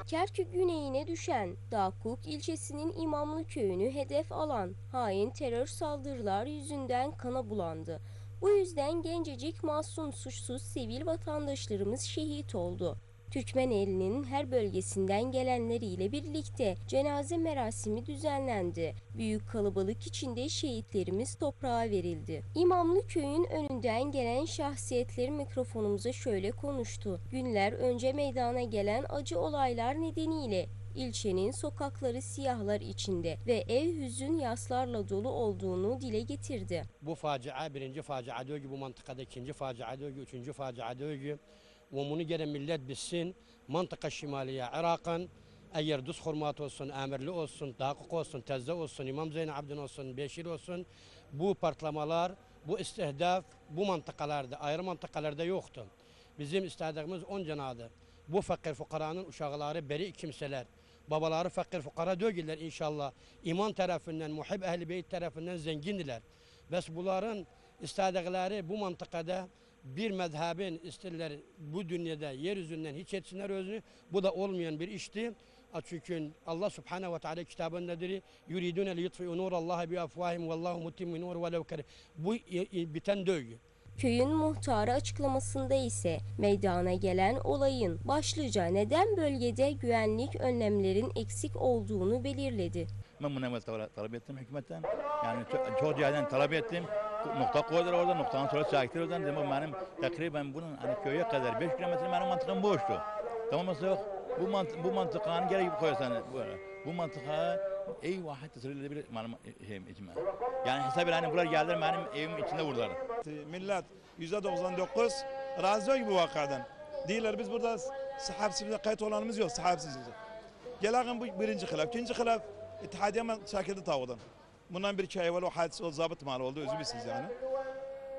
Kerkük güneyine düşen Dakuk ilçesinin İmamlı köyünü hedef alan hain terör saldırılar yüzünden kana bulandı. Bu yüzden gencecik masum suçsuz sivil vatandaşlarımız şehit oldu. Türkmen elinin her bölgesinden gelenleriyle birlikte cenaze merasimi düzenlendi. Büyük kalabalık içinde şehitlerimiz toprağa verildi. İmamlı köyün önünden gelen şahsiyetler mikrofonumuza şöyle konuştu. Günler önce meydana gelen acı olaylar nedeniyle ilçenin sokakları siyahlar içinde ve ev hüzün yaslarla dolu olduğunu dile getirdi. Bu facia birinci facia diyor ki bu mantıkada ikinci facia diyor ki üçüncü facia diyor ki ve bunu gene millet bilsin. Mantıka şimaliye Irak'ın eğer düz hurmat olsun, emirli olsun, dakik olsun, tezde olsun, İmam Zeyn Abdin olsun, Beşir olsun bu partlamalar, bu istihdaf bu mantıkalarda, ayrı mantıkalarda yoktu. Bizim istediğimiz on canadı. Bu fakir fukaranın uşağları beri kimseler. Babaları fakir fukara dögiller inşallah. İman tarafından, muhib ehli beyt tarafından zengindiler. Ve bunların istedikleri bu mantıkada bir mezhebin isterler bu dünyada yeryüzünden hiç etsinler özünü. Bu da olmayan bir işti. Çünkü Allah Subhanehu ve Teala kitabında kitabındadır. Yuridun el yutfi'u nurallahi bi afwahim vallahu mutimmu nur ve lev Bu e, e, biten dövgü. Köyün muhtarı açıklamasında ise meydana gelen olayın başlıca neden bölgede güvenlik önlemlerin eksik olduğunu belirledi. Ben bunu evvel talep ettim hükümetten. Yani çok yerden talep ettim nokta koydular orada, noktanın sonra çaktılar oradan. Demek benim takriben bunun hani köye kadar 5 kilometre benim mantıkım boştu. Tamam mı yok? Bu, mant bu mantıkanı gerek koyarsan bu, bu mantıka ey vahit tasarrıyla bir benim e, hem icma. Yani hesap yani bunlar geldiler benim evim içinde vurdular. Millet yüzde 99 razı yok bu vakadan. Değiller biz burada sahipsizliğe kayıt olanımız yok sahipsizliğe. Gel bu birinci kılaf. İkinci kılaf İttihadiye şakirdi tavudan. Bundan bir iki ay evvel o hadis o zabıt mal oldu özü bilsiniz yani.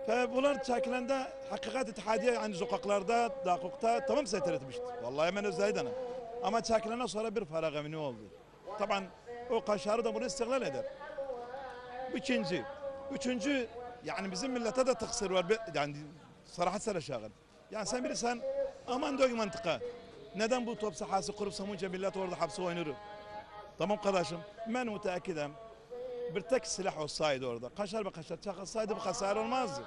Ve bunlar çekilende hakikat ittihadiye yani sokaklarda, dakukta tamam seyter etmişti. Vallahi hemen özleydana. Ama çekilene sonra bir farag emni oldu. Taban o kaşarı da bunu istiklal eder. Üçüncü, üçüncü yani bizim millete de tıksır var. Yani sarahat sana şağın. Yani sen bilirsen aman dök mantıka. Neden bu top sahası kurup samunca millet orada hapse oynuyor? Tamam kardeşim. Ben müteakidem bir tek silah olsaydı orada kaşar be kaşar çakılsaydı bu hasar olmazdı.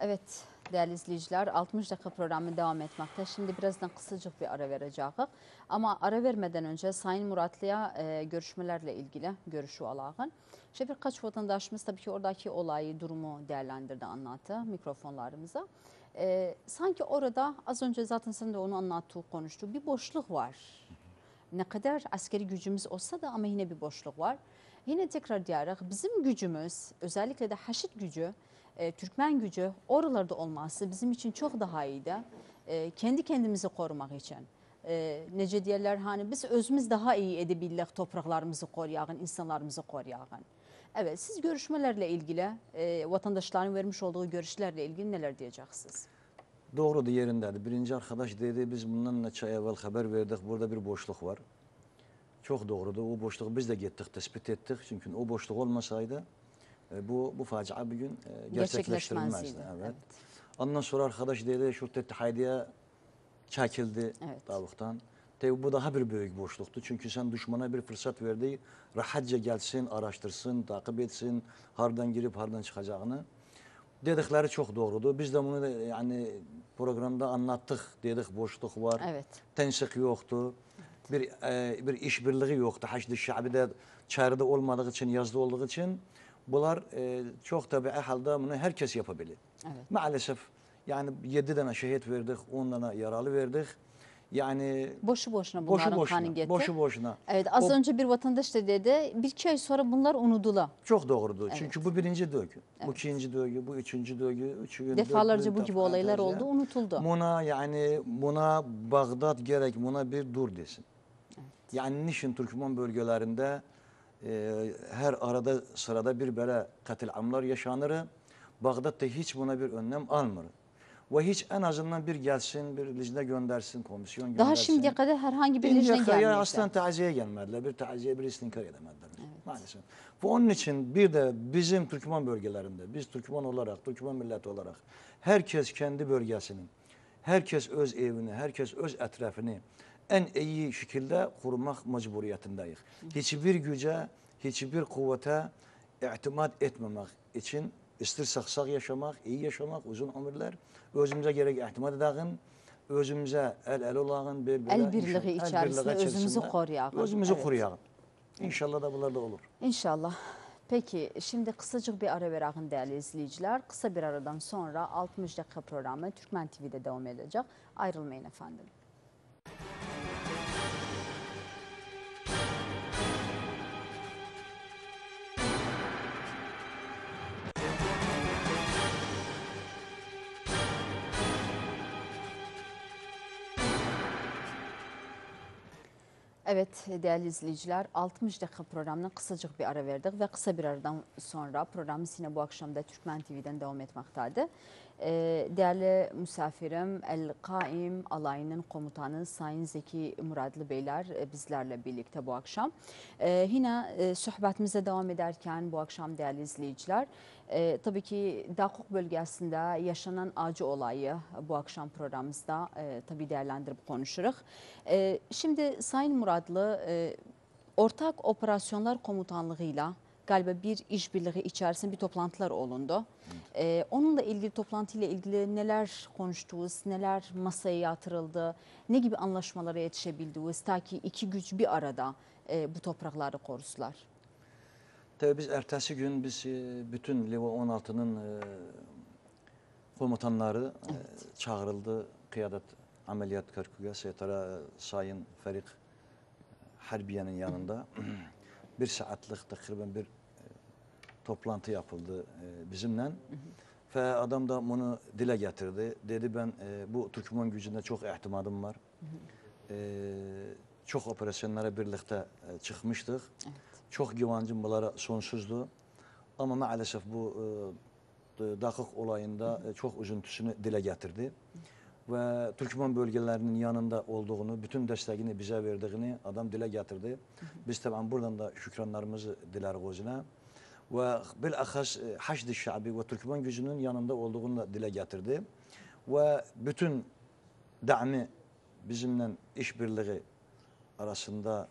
Evet değerli izleyiciler 60 dakika programı devam etmekte. Şimdi birazdan kısacık bir ara vereceğiz. Ama ara vermeden önce Sayın Muratlı'ya e, görüşmelerle ilgili görüşü alağın. İşte birkaç vatandaşımız tabii ki oradaki olayı, durumu değerlendirdi, anlattı mikrofonlarımıza. E, sanki orada az önce zaten sen de onu anlattı, konuştu. Bir boşluk var ne kadar askeri gücümüz olsa da ama yine bir boşluk var. Yine tekrar diyerek bizim gücümüz özellikle de haşit gücü, e, Türkmen gücü oralarda olması bizim için çok daha iyiydi. E, kendi kendimizi korumak için. E, nece diyerler hani biz özümüz daha iyi edebilirlik topraklarımızı koruyağın, insanlarımızı koruyağın. Evet siz görüşmelerle ilgili, vatandaşların vermiş olduğu görüşlerle ilgili neler diyeceksiniz? Doğrudur, yerindədir. Birinci arkadaş dedi, biz bundan neçə ay əvvəl xəbər verdik, burada bir boşluq var. Çox doğrudur, o boşluğu biz də getdik, təsbit etdik. Çünki o boşluq olmasaydı, e, bu, bu facia bir gün e, gerçekleştirilmezdi. Evet. evet. Ondan sonra arkadaş dedi, Şurt İttihadiye çəkildi evet. davıqdan. Tabi bu daha bir büyük boşluqdur. Çünki sən düşmana bir fırsat verdi, rahatca gəlsin, araşdırsın, takip etsin, hardan girib, hardan çıxacağını. Dedikleri çok doğrudu. Biz de bunu da yani programda anlattık. Dedik boşluk var. Evet. Tensik yoktu. Bir e, bir işbirliği yoktu. Haçlı Şabi de çağrıda olmadığı için, yazdı olduğu için bunlar e, çok tabii e halde bunu herkes yapabilir. Evet. Maalesef yani 7 tane şehit verdik, 10 tane yaralı verdik. Yani boşu boşuna bunların boşu boşuna, kaningeti. Boşu boşuna. Evet az o, önce bir vatandaş da dedi bir ay sonra bunlar unudula. Çok doğrudu Evet. Çünkü bu birinci döngü, Evet. Bu ikinci döngü, bu üçüncü döngü, üç gün Defalarca dögü, bu gibi olaylar dögü. oldu, unutuldu. Buna yani buna Bağdat gerek buna bir dur desin. Evet. Yani niçin Türkmen bölgelerinde e, her arada sırada bir böyle katil amlar yaşanır. Bağdat'ta hiç buna bir önlem almır ve hiç en azından bir gelsin, bir lijne göndersin, komisyon göndersin. Daha şimdiye kadar herhangi bir lijne gelmediler. aslan taziye gelmediler. Bir taziye, bir istinkar edemediler. Evet. Maalesef. Bu onun için bir de bizim Türkmen bölgelerinde, biz Türkmen olarak, Türkmen milleti olarak herkes kendi bölgesinin, herkes öz evini, herkes öz etrafını en iyi şekilde kurmak mecburiyetindeyiz. Hiçbir güce, hiçbir kuvvete itimat etmemek için İstərsək sağ yaşamaq, iyi yaşamaq, uzun ömürlər, özümüzə gərək ehtimad edəğin, özümüzə əl el olağın, bel-belə. birliği içərisində özümüzü qoruyağın. Özümüzü evet. qoruyağın. İnşallah da bunlar da olur. İnşallah. Peki şimdi kısacık bir ara verağın değerli izleyiciler. Kısa bir aradan sonra 60 dakika programı Türkmen TV'de devam edecek. Ayrılmayın efendim. Evet değerli izleyiciler 60 dakika programına kısacık bir ara verdik ve kısa bir aradan sonra programı yine bu akşam da Türkmen TV'den devam etmekteydi. Ee, değerli misafirim, El Kaim alayının komutanı Sayın Zeki Muradlı Beyler e, bizlerle birlikte bu akşam. Ee, yine e, sohbetimize devam ederken bu akşam değerli izleyiciler, e, tabii ki Dakuk bölgesinde yaşanan acı olayı bu akşam programımızda tabii değerlendirip konuşuruz. şimdi Sayın Muradlı, Ortak Operasyonlar Komutanlığı'yla galiba bir işbirliği içerisinde bir toplantılar olundu. Ee, onunla ilgili toplantıyla ilgili neler konuştuğuz, neler masaya yatırıldı, ne gibi anlaşmalara yetişebildiğimiz ta ki iki güç bir arada e, bu toprakları korusular. Tabii biz ertesi gün biz e, bütün Liva 16'nın e, komutanları e, evet. e, çağrıldı. Kıyadet ameliyat Kerkük'e, Seytara Sayın Ferik e, Harbiye'nin yanında. bir saatlik təxribən bir e, toplantı yapıldı e, bizimlə. Və adam da bunu dilə gətirdi. Dedi, mən e, bu Türkmen gücündə çox ehtimadım var. Çox operasyonlara birlikdə çıxmışdıq. Çox güvancım bunlara sonsuzdu. Amma maalesef bu daxıq olayında çox üzüntüsünü dilə gətirdi. Hı -hı. ve Türkmen bölgelerinin yanında olduğunu, bütün desteğini bize verdiğini adam dile getirdi. Biz tabi buradan da şükranlarımızı diler Gozina. Ve bilahas e, Haçlı Şabi ve Türkmen gücünün yanında olduğunu da dile getirdi. Ve bütün da'mi bizimle işbirliği arasında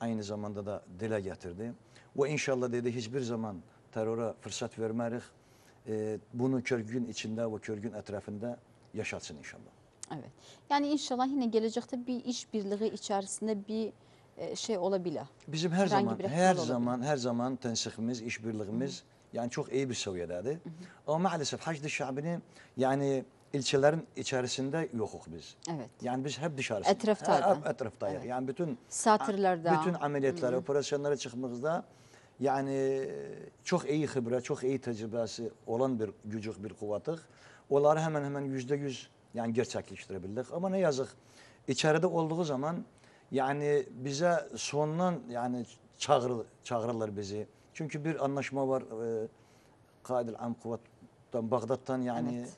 aynı zamanda da dile getirdi. Ve inşallah dedi hiçbir zaman teröre fırsat vermerik. E, bunu körgün içinde ve körgün etrafında yaşatsın inşallah. Evet. Yani inşallah yine gelecekte bir işbirliği içerisinde bir e, şey olabilir. Bizim her Herhangi zaman her olabilir. zaman her zaman tensihimiz, işbirliğimiz yani çok iyi bir seviyededir. Ama maalesef Haçlı şabini yani ilçelerin içerisinde yokuk biz. Evet. Yani biz hep dışarısı. Etraftaydı. Hep etraftayız. Evet. Yani bütün satırlarda bütün ameliyatlere, operasyonlara çıkmamızda yani çok iyi hibra, çok iyi tecrübesi olan bir gücük bir kuvvetik onları hemen hemen yüzde yüz yani gerçekleştirebildik. Ama ne yazık içeride olduğu zaman yani bize sondan yani çağır, çağırırlar bizi. Çünkü bir anlaşma var. E, Kaidil Am Kuvat'tan, Bağdat'tan yani evet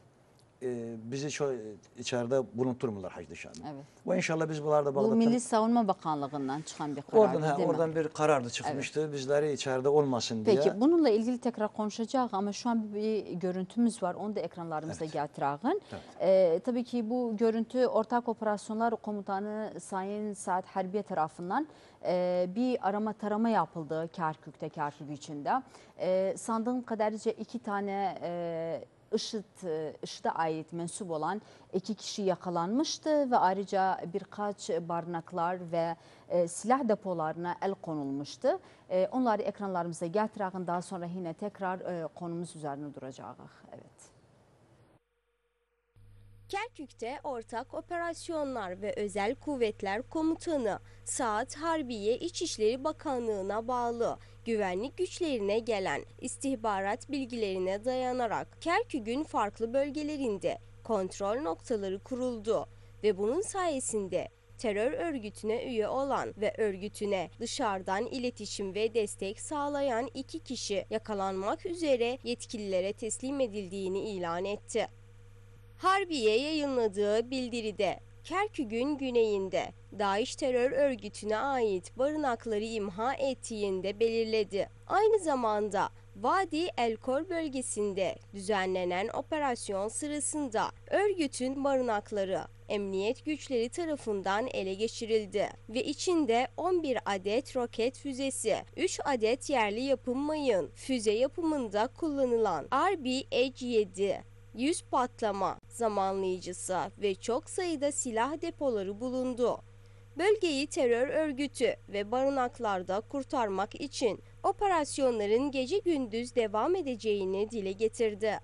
e, bizi şu içeride bulundurmuyorlar hac dışarıda. Evet. Ve inşallah biz bunlarda Bağdat'ta... Bu Milli Savunma Bakanlığı'ndan çıkan bir karardı. oradan, he, değil Oradan bir karardı çıkmıştı. Evet. Bizleri içeride olmasın Peki, diye. Peki bununla ilgili tekrar konuşacağız ama şu an bir görüntümüz var. Onu da ekranlarımıza evet. getirağın. Evet. Ee, tabii ki bu görüntü Ortak Operasyonlar Komutanı Sayın Saad Harbiye tarafından e, bir arama tarama yapıldı Kerkük'te, Kerkük içinde. E, sandığım kadarıyla iki tane... E, IŞİD, e, IŞİD'e ait mensup olan iki kişi yakalanmıştı ve ayrıca birkaç barınaklar ve e, silah depolarına el konulmuştu. E, onları ekranlarımıza getirelim daha sonra yine tekrar e, konumuz üzerine duracağız. Evet. Kerkük'te ortak operasyonlar ve özel kuvvetler komutanı Saat Harbiye İçişleri Bakanlığı'na bağlı güvenlik güçlerine gelen istihbarat bilgilerine dayanarak Kerkük'ün farklı bölgelerinde kontrol noktaları kuruldu ve bunun sayesinde terör örgütüne üye olan ve örgütüne dışarıdan iletişim ve destek sağlayan iki kişi yakalanmak üzere yetkililere teslim edildiğini ilan etti. Harbiye yayınladığı bildiride Kerkük'ün güneyinde DAEŞ terör örgütüne ait barınakları imha ettiğinde belirledi. Aynı zamanda Vadi El Kor bölgesinde düzenlenen operasyon sırasında örgütün barınakları emniyet güçleri tarafından ele geçirildi ve içinde 11 adet roket füzesi, 3 adet yerli yapım mayın, füze yapımında kullanılan rbh 7 100 patlama zamanlayıcısı ve çok sayıda silah depoları bulundu. Bölgeyi terör örgütü ve barınaklarda kurtarmak için operasyonların gece gündüz devam edeceğini dile getirdi.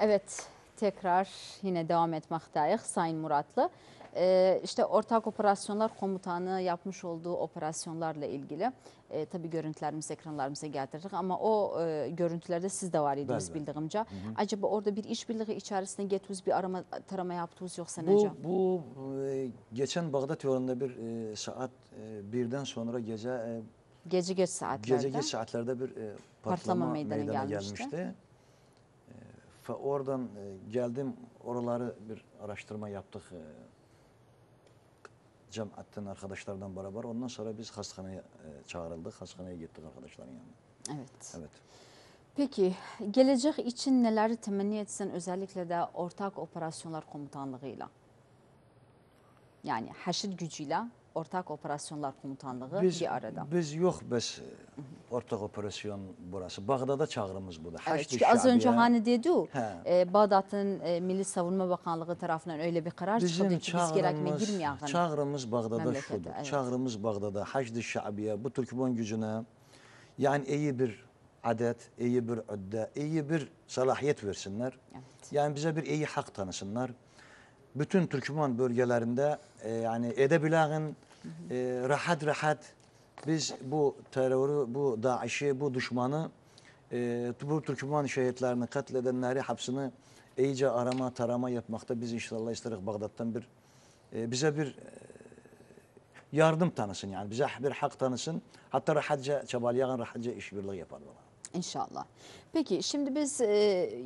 Evet, tekrar yine devam etmekteyiz Sayın Muratlı e, işte ortak operasyonlar komutanı yapmış olduğu operasyonlarla ilgili e, tabii görüntülerimiz ekranlarımıza getirdik ama o e, görüntülerde siz de var idiniz ben bildiğimce. Acaba orada bir işbirliği içerisinde getiriz bir arama tarama yaptınız yoksa bu, nece? Bu e, geçen Bağdat yolunda bir e, saat e, birden sonra gece e, gece geç saatlerde gece geç saatlerde bir e, patlama, patlama meydana, meydana gelmişti. gelmişti. E, oradan e, geldim oraları bir araştırma yaptık cam attın arkadaşlardan beraber. Ondan sonra biz hastaneye e, çağrıldık. Hastaneye gittik arkadaşların yanına. Evet. Evet. Peki gelecek için neleri temenni etsin özellikle de ortak operasyonlar komutanlığıyla? Yani haşir gücüyle Ortak Operasyonlar Komutanlığı biz, bir arada. Biz yok biz e, ortak operasyon burası. Bağdat'a çağrımız bu da. Evet, çünkü az önce hani dedi e, Bağdat'ın e, Milli Savunma Bakanlığı tarafından öyle bir karar Bizim çıkıldı ki biz gerekme girmeyeceğiz. Yani. Çağrımız Bağdat'a şudur. Evet. Çağrımız Bağdat'a Haçlı Şabiye bu Türkmen gücüne yani iyi bir adet, iyi bir ödde, iyi bir salahiyet versinler. Evet. Yani bize bir iyi hak tanısınlar bütün Türkmen bölgelerinde e, yani edebilağın e, rahat rahat biz bu terörü, bu DAEŞ'i, bu düşmanı, e, bu Türkmen şehitlerini katledenleri hapsini iyice arama tarama yapmakta biz inşallah isteriz Bağdat'tan bir e, bize bir e, yardım tanısın yani bize bir hak tanısın. Hatta rahatça çabalayan rahatça işbirliği yapar yapalım. İnşallah. Peki şimdi biz e,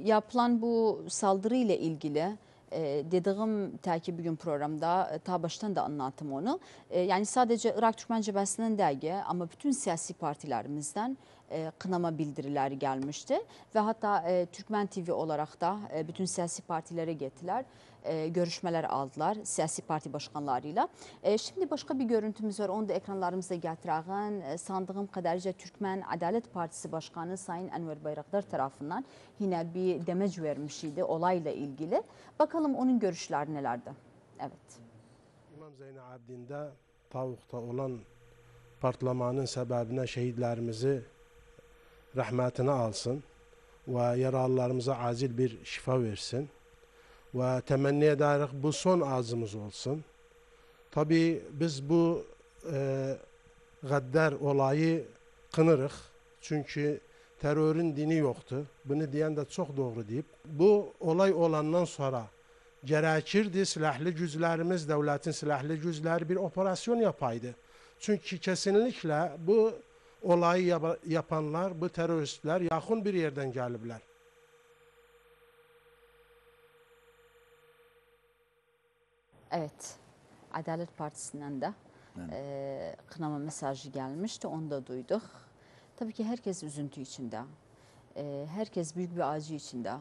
yapılan bu saldırı ile ilgili e, dediğim ta ki bugün programda e, ta baştan da anlattım onu. Ee, yani sadece Irak Türkmen Cebesi'nin dergi ama bütün siyasi partilerimizden e, kınama bildirileri gelmişti. Ve hatta e, Türkmen TV olarak da e, bütün siyasi partilere gittiler. E, görüşmeler aldılar siyasi parti başkanlarıyla. E, şimdi başka bir görüntümüz var. Onu da ekranlarımıza getirelim. E, sandığım kadarıyla Türkmen Adalet Partisi Başkanı Sayın Enver Bayraktar tarafından yine bir demec vermiş idi olayla ilgili. Bakalım onun görüşleri nelerdi? Evet. İmam Zeyn Abdin'de Tavuk'ta olan patlamanın sebebine şehitlerimizi rahmetine alsın ve yaralılarımıza acil bir şifa versin ve temenni ederek bu son ağzımız olsun. Tabi biz bu e, gadder olayı kınırık. Çünkü terörün dini yoktu. Bunu diyen de çok doğru deyip. Bu olay olandan sonra gerekirdi silahlı cüzlerimiz, devletin silahlı cüzleri bir operasyon yapaydı. Çünkü kesinlikle bu olayı yapanlar, bu teröristler yakın bir yerden gelipler. Evet. Adalet Partisi'nden de e, kınama mesajı gelmişti. Onu da duyduk. Tabii ki herkes üzüntü içinde. E, herkes büyük bir acı içinde.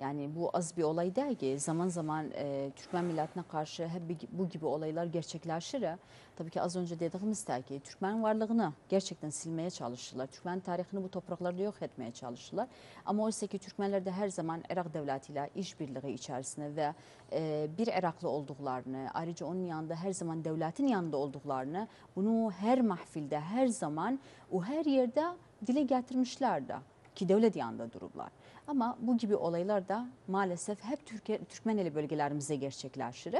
Yani bu az bir olay değil ki. Zaman zaman e, Türkmen milletine karşı hep bu gibi olaylar gerçekleşir. Ya. Tabii ki az önce dediğimiz de ki Türkmen varlığını gerçekten silmeye çalışırlar. Türkmen tarihini bu topraklarda yok etmeye çalışırlar. Ama oysa ki Türkmenler de her zaman Irak devletiyle işbirliği içerisinde ve e, bir Iraklı olduklarını, ayrıca onun yanında her zaman devletin yanında olduklarını, bunu her mahfilde, her zaman o her yerde dile getirmişler de ki devlet yanında dururlar. Ama bu gibi olaylar da maalesef hep Türkiye, Türkmeneli bölgelerimize gerçekleşir.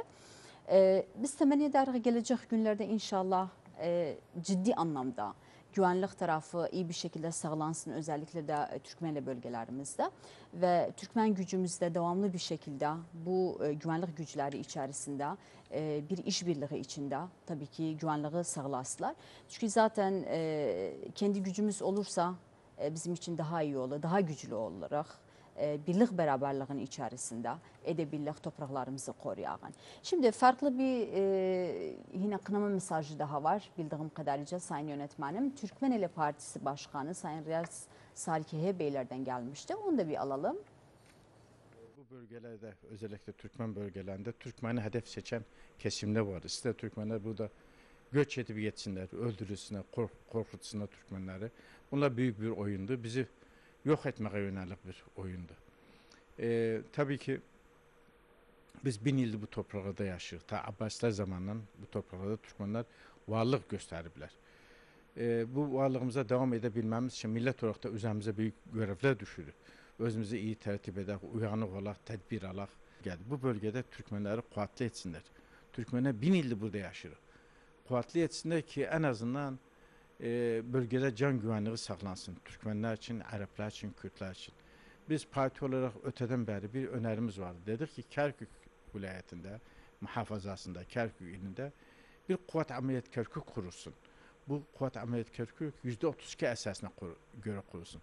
Ee, biz temenni ederiz gelecek günlerde inşallah e, ciddi anlamda güvenlik tarafı iyi bir şekilde sağlansın özellikle de e, Türkmenli bölgelerimizde ve Türkmen gücümüzde devamlı bir şekilde bu e, güvenlik güçleri içerisinde e, bir işbirliği içinde tabii ki güvenliği sağlasınlar. Çünkü zaten kendi gücümüz olursa e, bizim için daha iyi olur, daha güclü oluraq. E, birlik bərabərliğin içerisinde edebilirlik topraklarımızı torpaqlarımızı Şimdi farklı bir e, yine kınama mesajı daha var bildiğim kadarıyla Sayın Yönetmenim. Türkmen Ele Partisi Başkanı Sayın Riyaz Sarkehe Beylerden gelmişti. Onu da bir alalım. Bu bölgelerde özellikle Türkmen bölgelerinde Türkmen'i hedef seçen kesimde var. İşte Türkmenler burada göç edip yetsinler, öldürülsünler, kork korkutsunlar Türkmenleri. Bunlar büyük bir oyundu. Bizi yok etmeye yönelik bir oyundu. Ee, tabii ki biz bin yıldı bu toprakta yaşıyoruz. Ta Abbaslar zamanından bu toprakta Türkmenler varlık gösteriblər. Ee, bu varlığımıza devam edebilmemiz için millet olarak da üzerimize büyük görevler düşür. Özümüzü iyi tertip eder, uyanık olaq, tedbir alak geldi. bu bölgede Türkmenleri kuvvetli etsinler. Türkmenler bin yıldır burada yaşıyoruz. Kuvvetli etsinler ki en azından e, bölgede can güvenliği saklansın. Türkmenler için, Araplar için, Kürtler için. Biz parti olarak öteden beri bir önerimiz vardı. Dedik ki Kerkük vilayetinde, muhafazasında, Kerkük ilinde bir kuvvet ameliyat kerkük kurulsun. Bu kuvvet ameliyat kerkük yüzde %32 esasına göre kurulsun.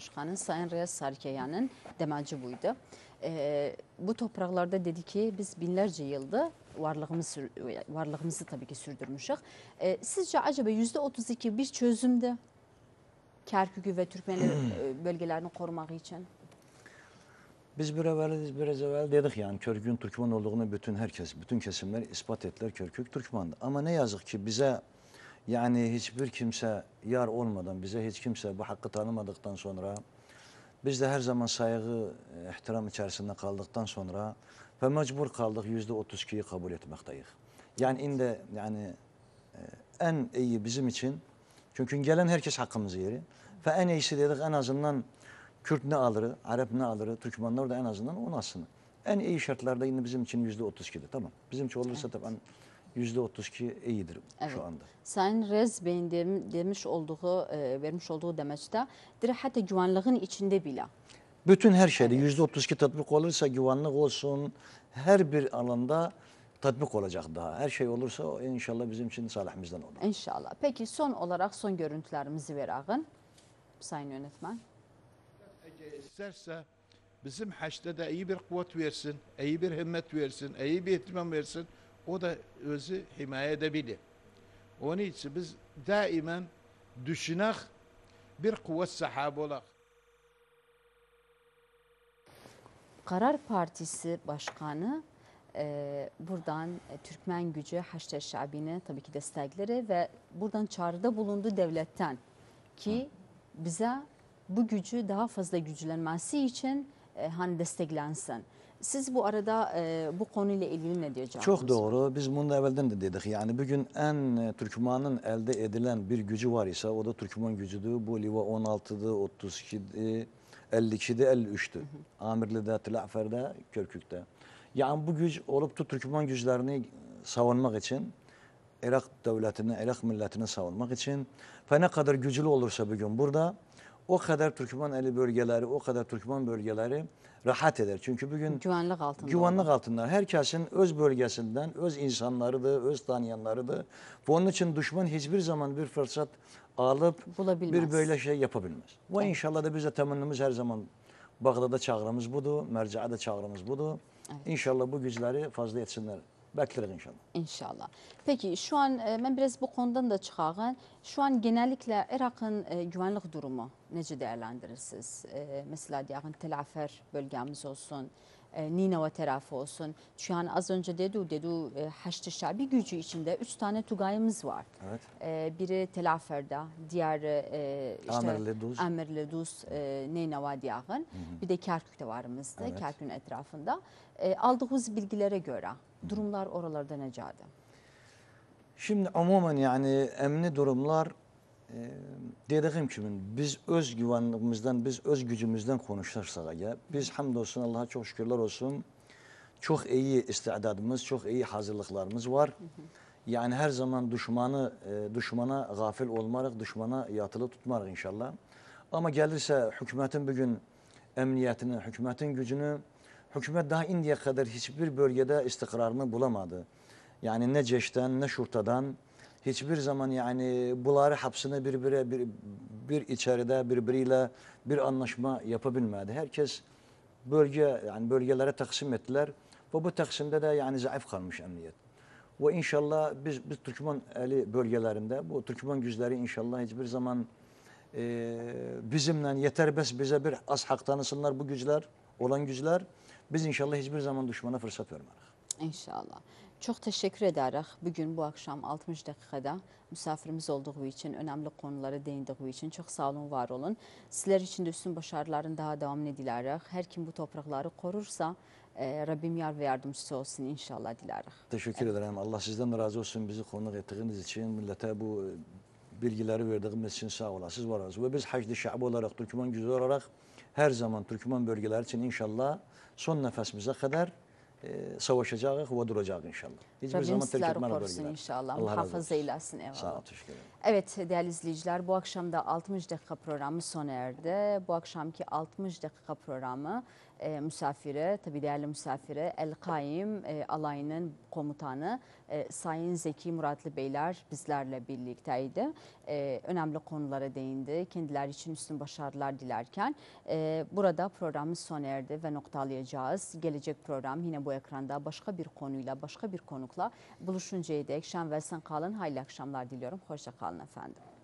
Başkanın Sayın Reyes Sarkeyan'ın demacı buydu e, bu topraklarda dedi ki biz binlerce yılda varlığımız varlığımızı tabii ki sürdürmüşük. E, sizce acaba yüzde 32 bir çözümde Kerkük'ü ve Türkmenler e, bölgelerini korumak için? Biz bir evvel, biraz evvel dedik yani Körkük'ün Türkmen olduğunu bütün herkes, bütün kesimler ispat ettiler Körkük Türkmandı. Ama ne yazık ki bize yani hiçbir kimse yar olmadan, bize hiç kimse bu hakkı tanımadıktan sonra biz de her zaman saygı, ihtiram e, içerisinde kaldıktan sonra ve mecbur kaldık yüzde otuz ikiyi kabul etmekteyiz. Yani inde yani e, en iyi bizim için çünkü gelen herkes hakkımızı yeri. Ve en iyisi dedik en azından Kürt ne alırı, Arap ne alırı, Türkmenler de en azından onasını. En iyi şartlarda yine bizim için yüzde otuz ikidir. Tamam. Bizim için olursa tabii %32 iyidir evet. şu anda. Sayın Rez Bey'in demiş olduğu, e, vermiş olduğu demeçte direkt hatta güvenliğin içinde bile. Bütün her şeyde evet. %32 tatbik olursa güvenlik olsun her bir alanda tatbik olacak daha. Her şey olursa inşallah bizim için salahımızdan olur. İnşallah. Peki son olarak son görüntülerimizi verağın Sayın Yönetmen. Eğer isterse bizim haçta da iyi bir kuvvet versin, iyi bir himmet versin, iyi bir ihtimam versin o da özü himaye edebilir. Onun için biz daimen düşünek bir kuvvet sahibi olak. Karar Partisi Başkanı e, buradan e, Türkmen gücü Haşter Şabi'ne tabii ki destekleri ve buradan çağrıda bulundu devletten ki Hı. bize bu gücü daha fazla güçlenmesi için e, hani desteklensin. Siz bu arada e, bu konuyla ilgili ne diyeceksiniz? Çok doğru. Biz bunu da evvelden de dedik. Yani bugün en e, Türkman'ın elde edilen bir gücü var ise o da Türkman gücüdür. Bu Liva 16'dı, 32'di, 52'di, 53'tü. Amirli'de, Tilafer'de, Körkük'te. Yani bu güç olup da Türkman güçlerini savunmak için Irak devletini, Irak milletini savunmak için ve ne kadar güçlü olursa bugün burada o kadar Türkmen eli bölgeleri, o kadar Türkmen bölgeleri rahat edər. Çünki bugün güvənlik altında. Güvənlik altında. Hər kəsin öz bölgəsindən, öz insanlarıdır, öz tanıyanlarıdır. Bu onun üçün düşman heç bir zaman bir fırsat alıb bir böyle şey yapa bilməz. Və evet. inşallah da biz də təmənnimiz hər zaman Bağdada çağrımız budur, mərcədə çağrımız budur. Evet. İnşallah bu gücləri fazla etsinlər bekleriz inşallah. İnşallah. Peki şu an ben biraz bu konudan da çıkağın. Şu an genellikle Irak'ın e, güvenlik durumu nece değerlendirirsiniz? E, Mesela diyelim Tel Afer bölgemiz olsun, e, Ninova tarafı olsun. Şu an az önce dedi, dedi Haçlı Şabi gücü içinde üç tane tugayımız var. Evet. Biri Tel Afer'de, diğeri işte Amirli Duz, Amirli Duz Ninova diyelim. Bir de Kerkük'te varımızdı, evet. Kerkük'ün etrafında. Aldığımız bilgilere göre durumlar oralarda necade? Şimdi amumen yani emni durumlar e, dediğim gibi biz öz güvenliğimizden, biz öz gücümüzden konuşursak ya biz hamdolsun Allah'a çok şükürler olsun çok iyi istedadımız, çok iyi hazırlıklarımız var. Yani her zaman düşmanı, e, düşmana gafil olmarak, düşmana yatılı tutmarak inşallah. Ama gelirse hükümetin bugün emniyetini, hükümetin gücünü Hükümet daha indiye kadar hiçbir bölgede istikrarını bulamadı. Yani ne Ceş'ten ne Şurta'dan hiçbir zaman yani bunları hapsini birbirine bir, bir içeride birbiriyle bir anlaşma yapabilmedi. Herkes bölge yani bölgelere taksim ettiler ve bu taksimde de yani zayıf kalmış emniyet. Ve inşallah biz, biz Türkmen eli bölgelerinde bu Türkmen güçleri inşallah hiçbir zaman e, bizimle yeter bes bize bir az hak tanısınlar bu güçler olan güçler. Biz inşallah heç bir zaman düşmana fırsat vermərik. İnşallah. Çox təşəkkür edərək bu gün bu axşam 60 dəqiqədə misafirimiz olduğu üçün, önəmli konulara değindiği üçün çox sağ olun, var olun. Sizlər üçün də üstün başarıların daha davam edilərək, hər kim bu torpaqları qorursa, e, Rabbim yar və yardımcısı olsun inşallah dilərik. Təşəkkür evet. edirəm. Allah sizdən razı olsun bizi qonaq etdiyiniz üçün, millətə bu e, bilgiləri verdiğimiz için sağ olasınız, var olasınız. Ve biz Hacdi Şabi olarak, Türkmen Güzü olarak her zaman Türkmen bölgeleri için inşallah son nefesimize kadar e, savaşacağız ve duracağız inşallah. Hiçbir Rabbim zaman terk etmez korusun inşallah. Allah Muhafaza eylesin eyvallah. Sağ ol, teşekkür ederim. Evet değerli izleyiciler bu akşam da 60 dakika programı sona erdi. Bu akşamki 60 dakika programı e, misafire, tabi değerli misafire El Kaim e, alayının komutanı e, Sayın Zeki Muratlı Beyler bizlerle birlikteydi. E, önemli konulara değindi. Kendileri için üstün başarılar dilerken e, burada programımız sona erdi ve noktalayacağız. Gelecek program yine bu ekranda başka bir konuyla, başka bir konukla buluşuncaya dek şen ve sen kalın. Hayırlı akşamlar diliyorum. Hoşça kalın efendim.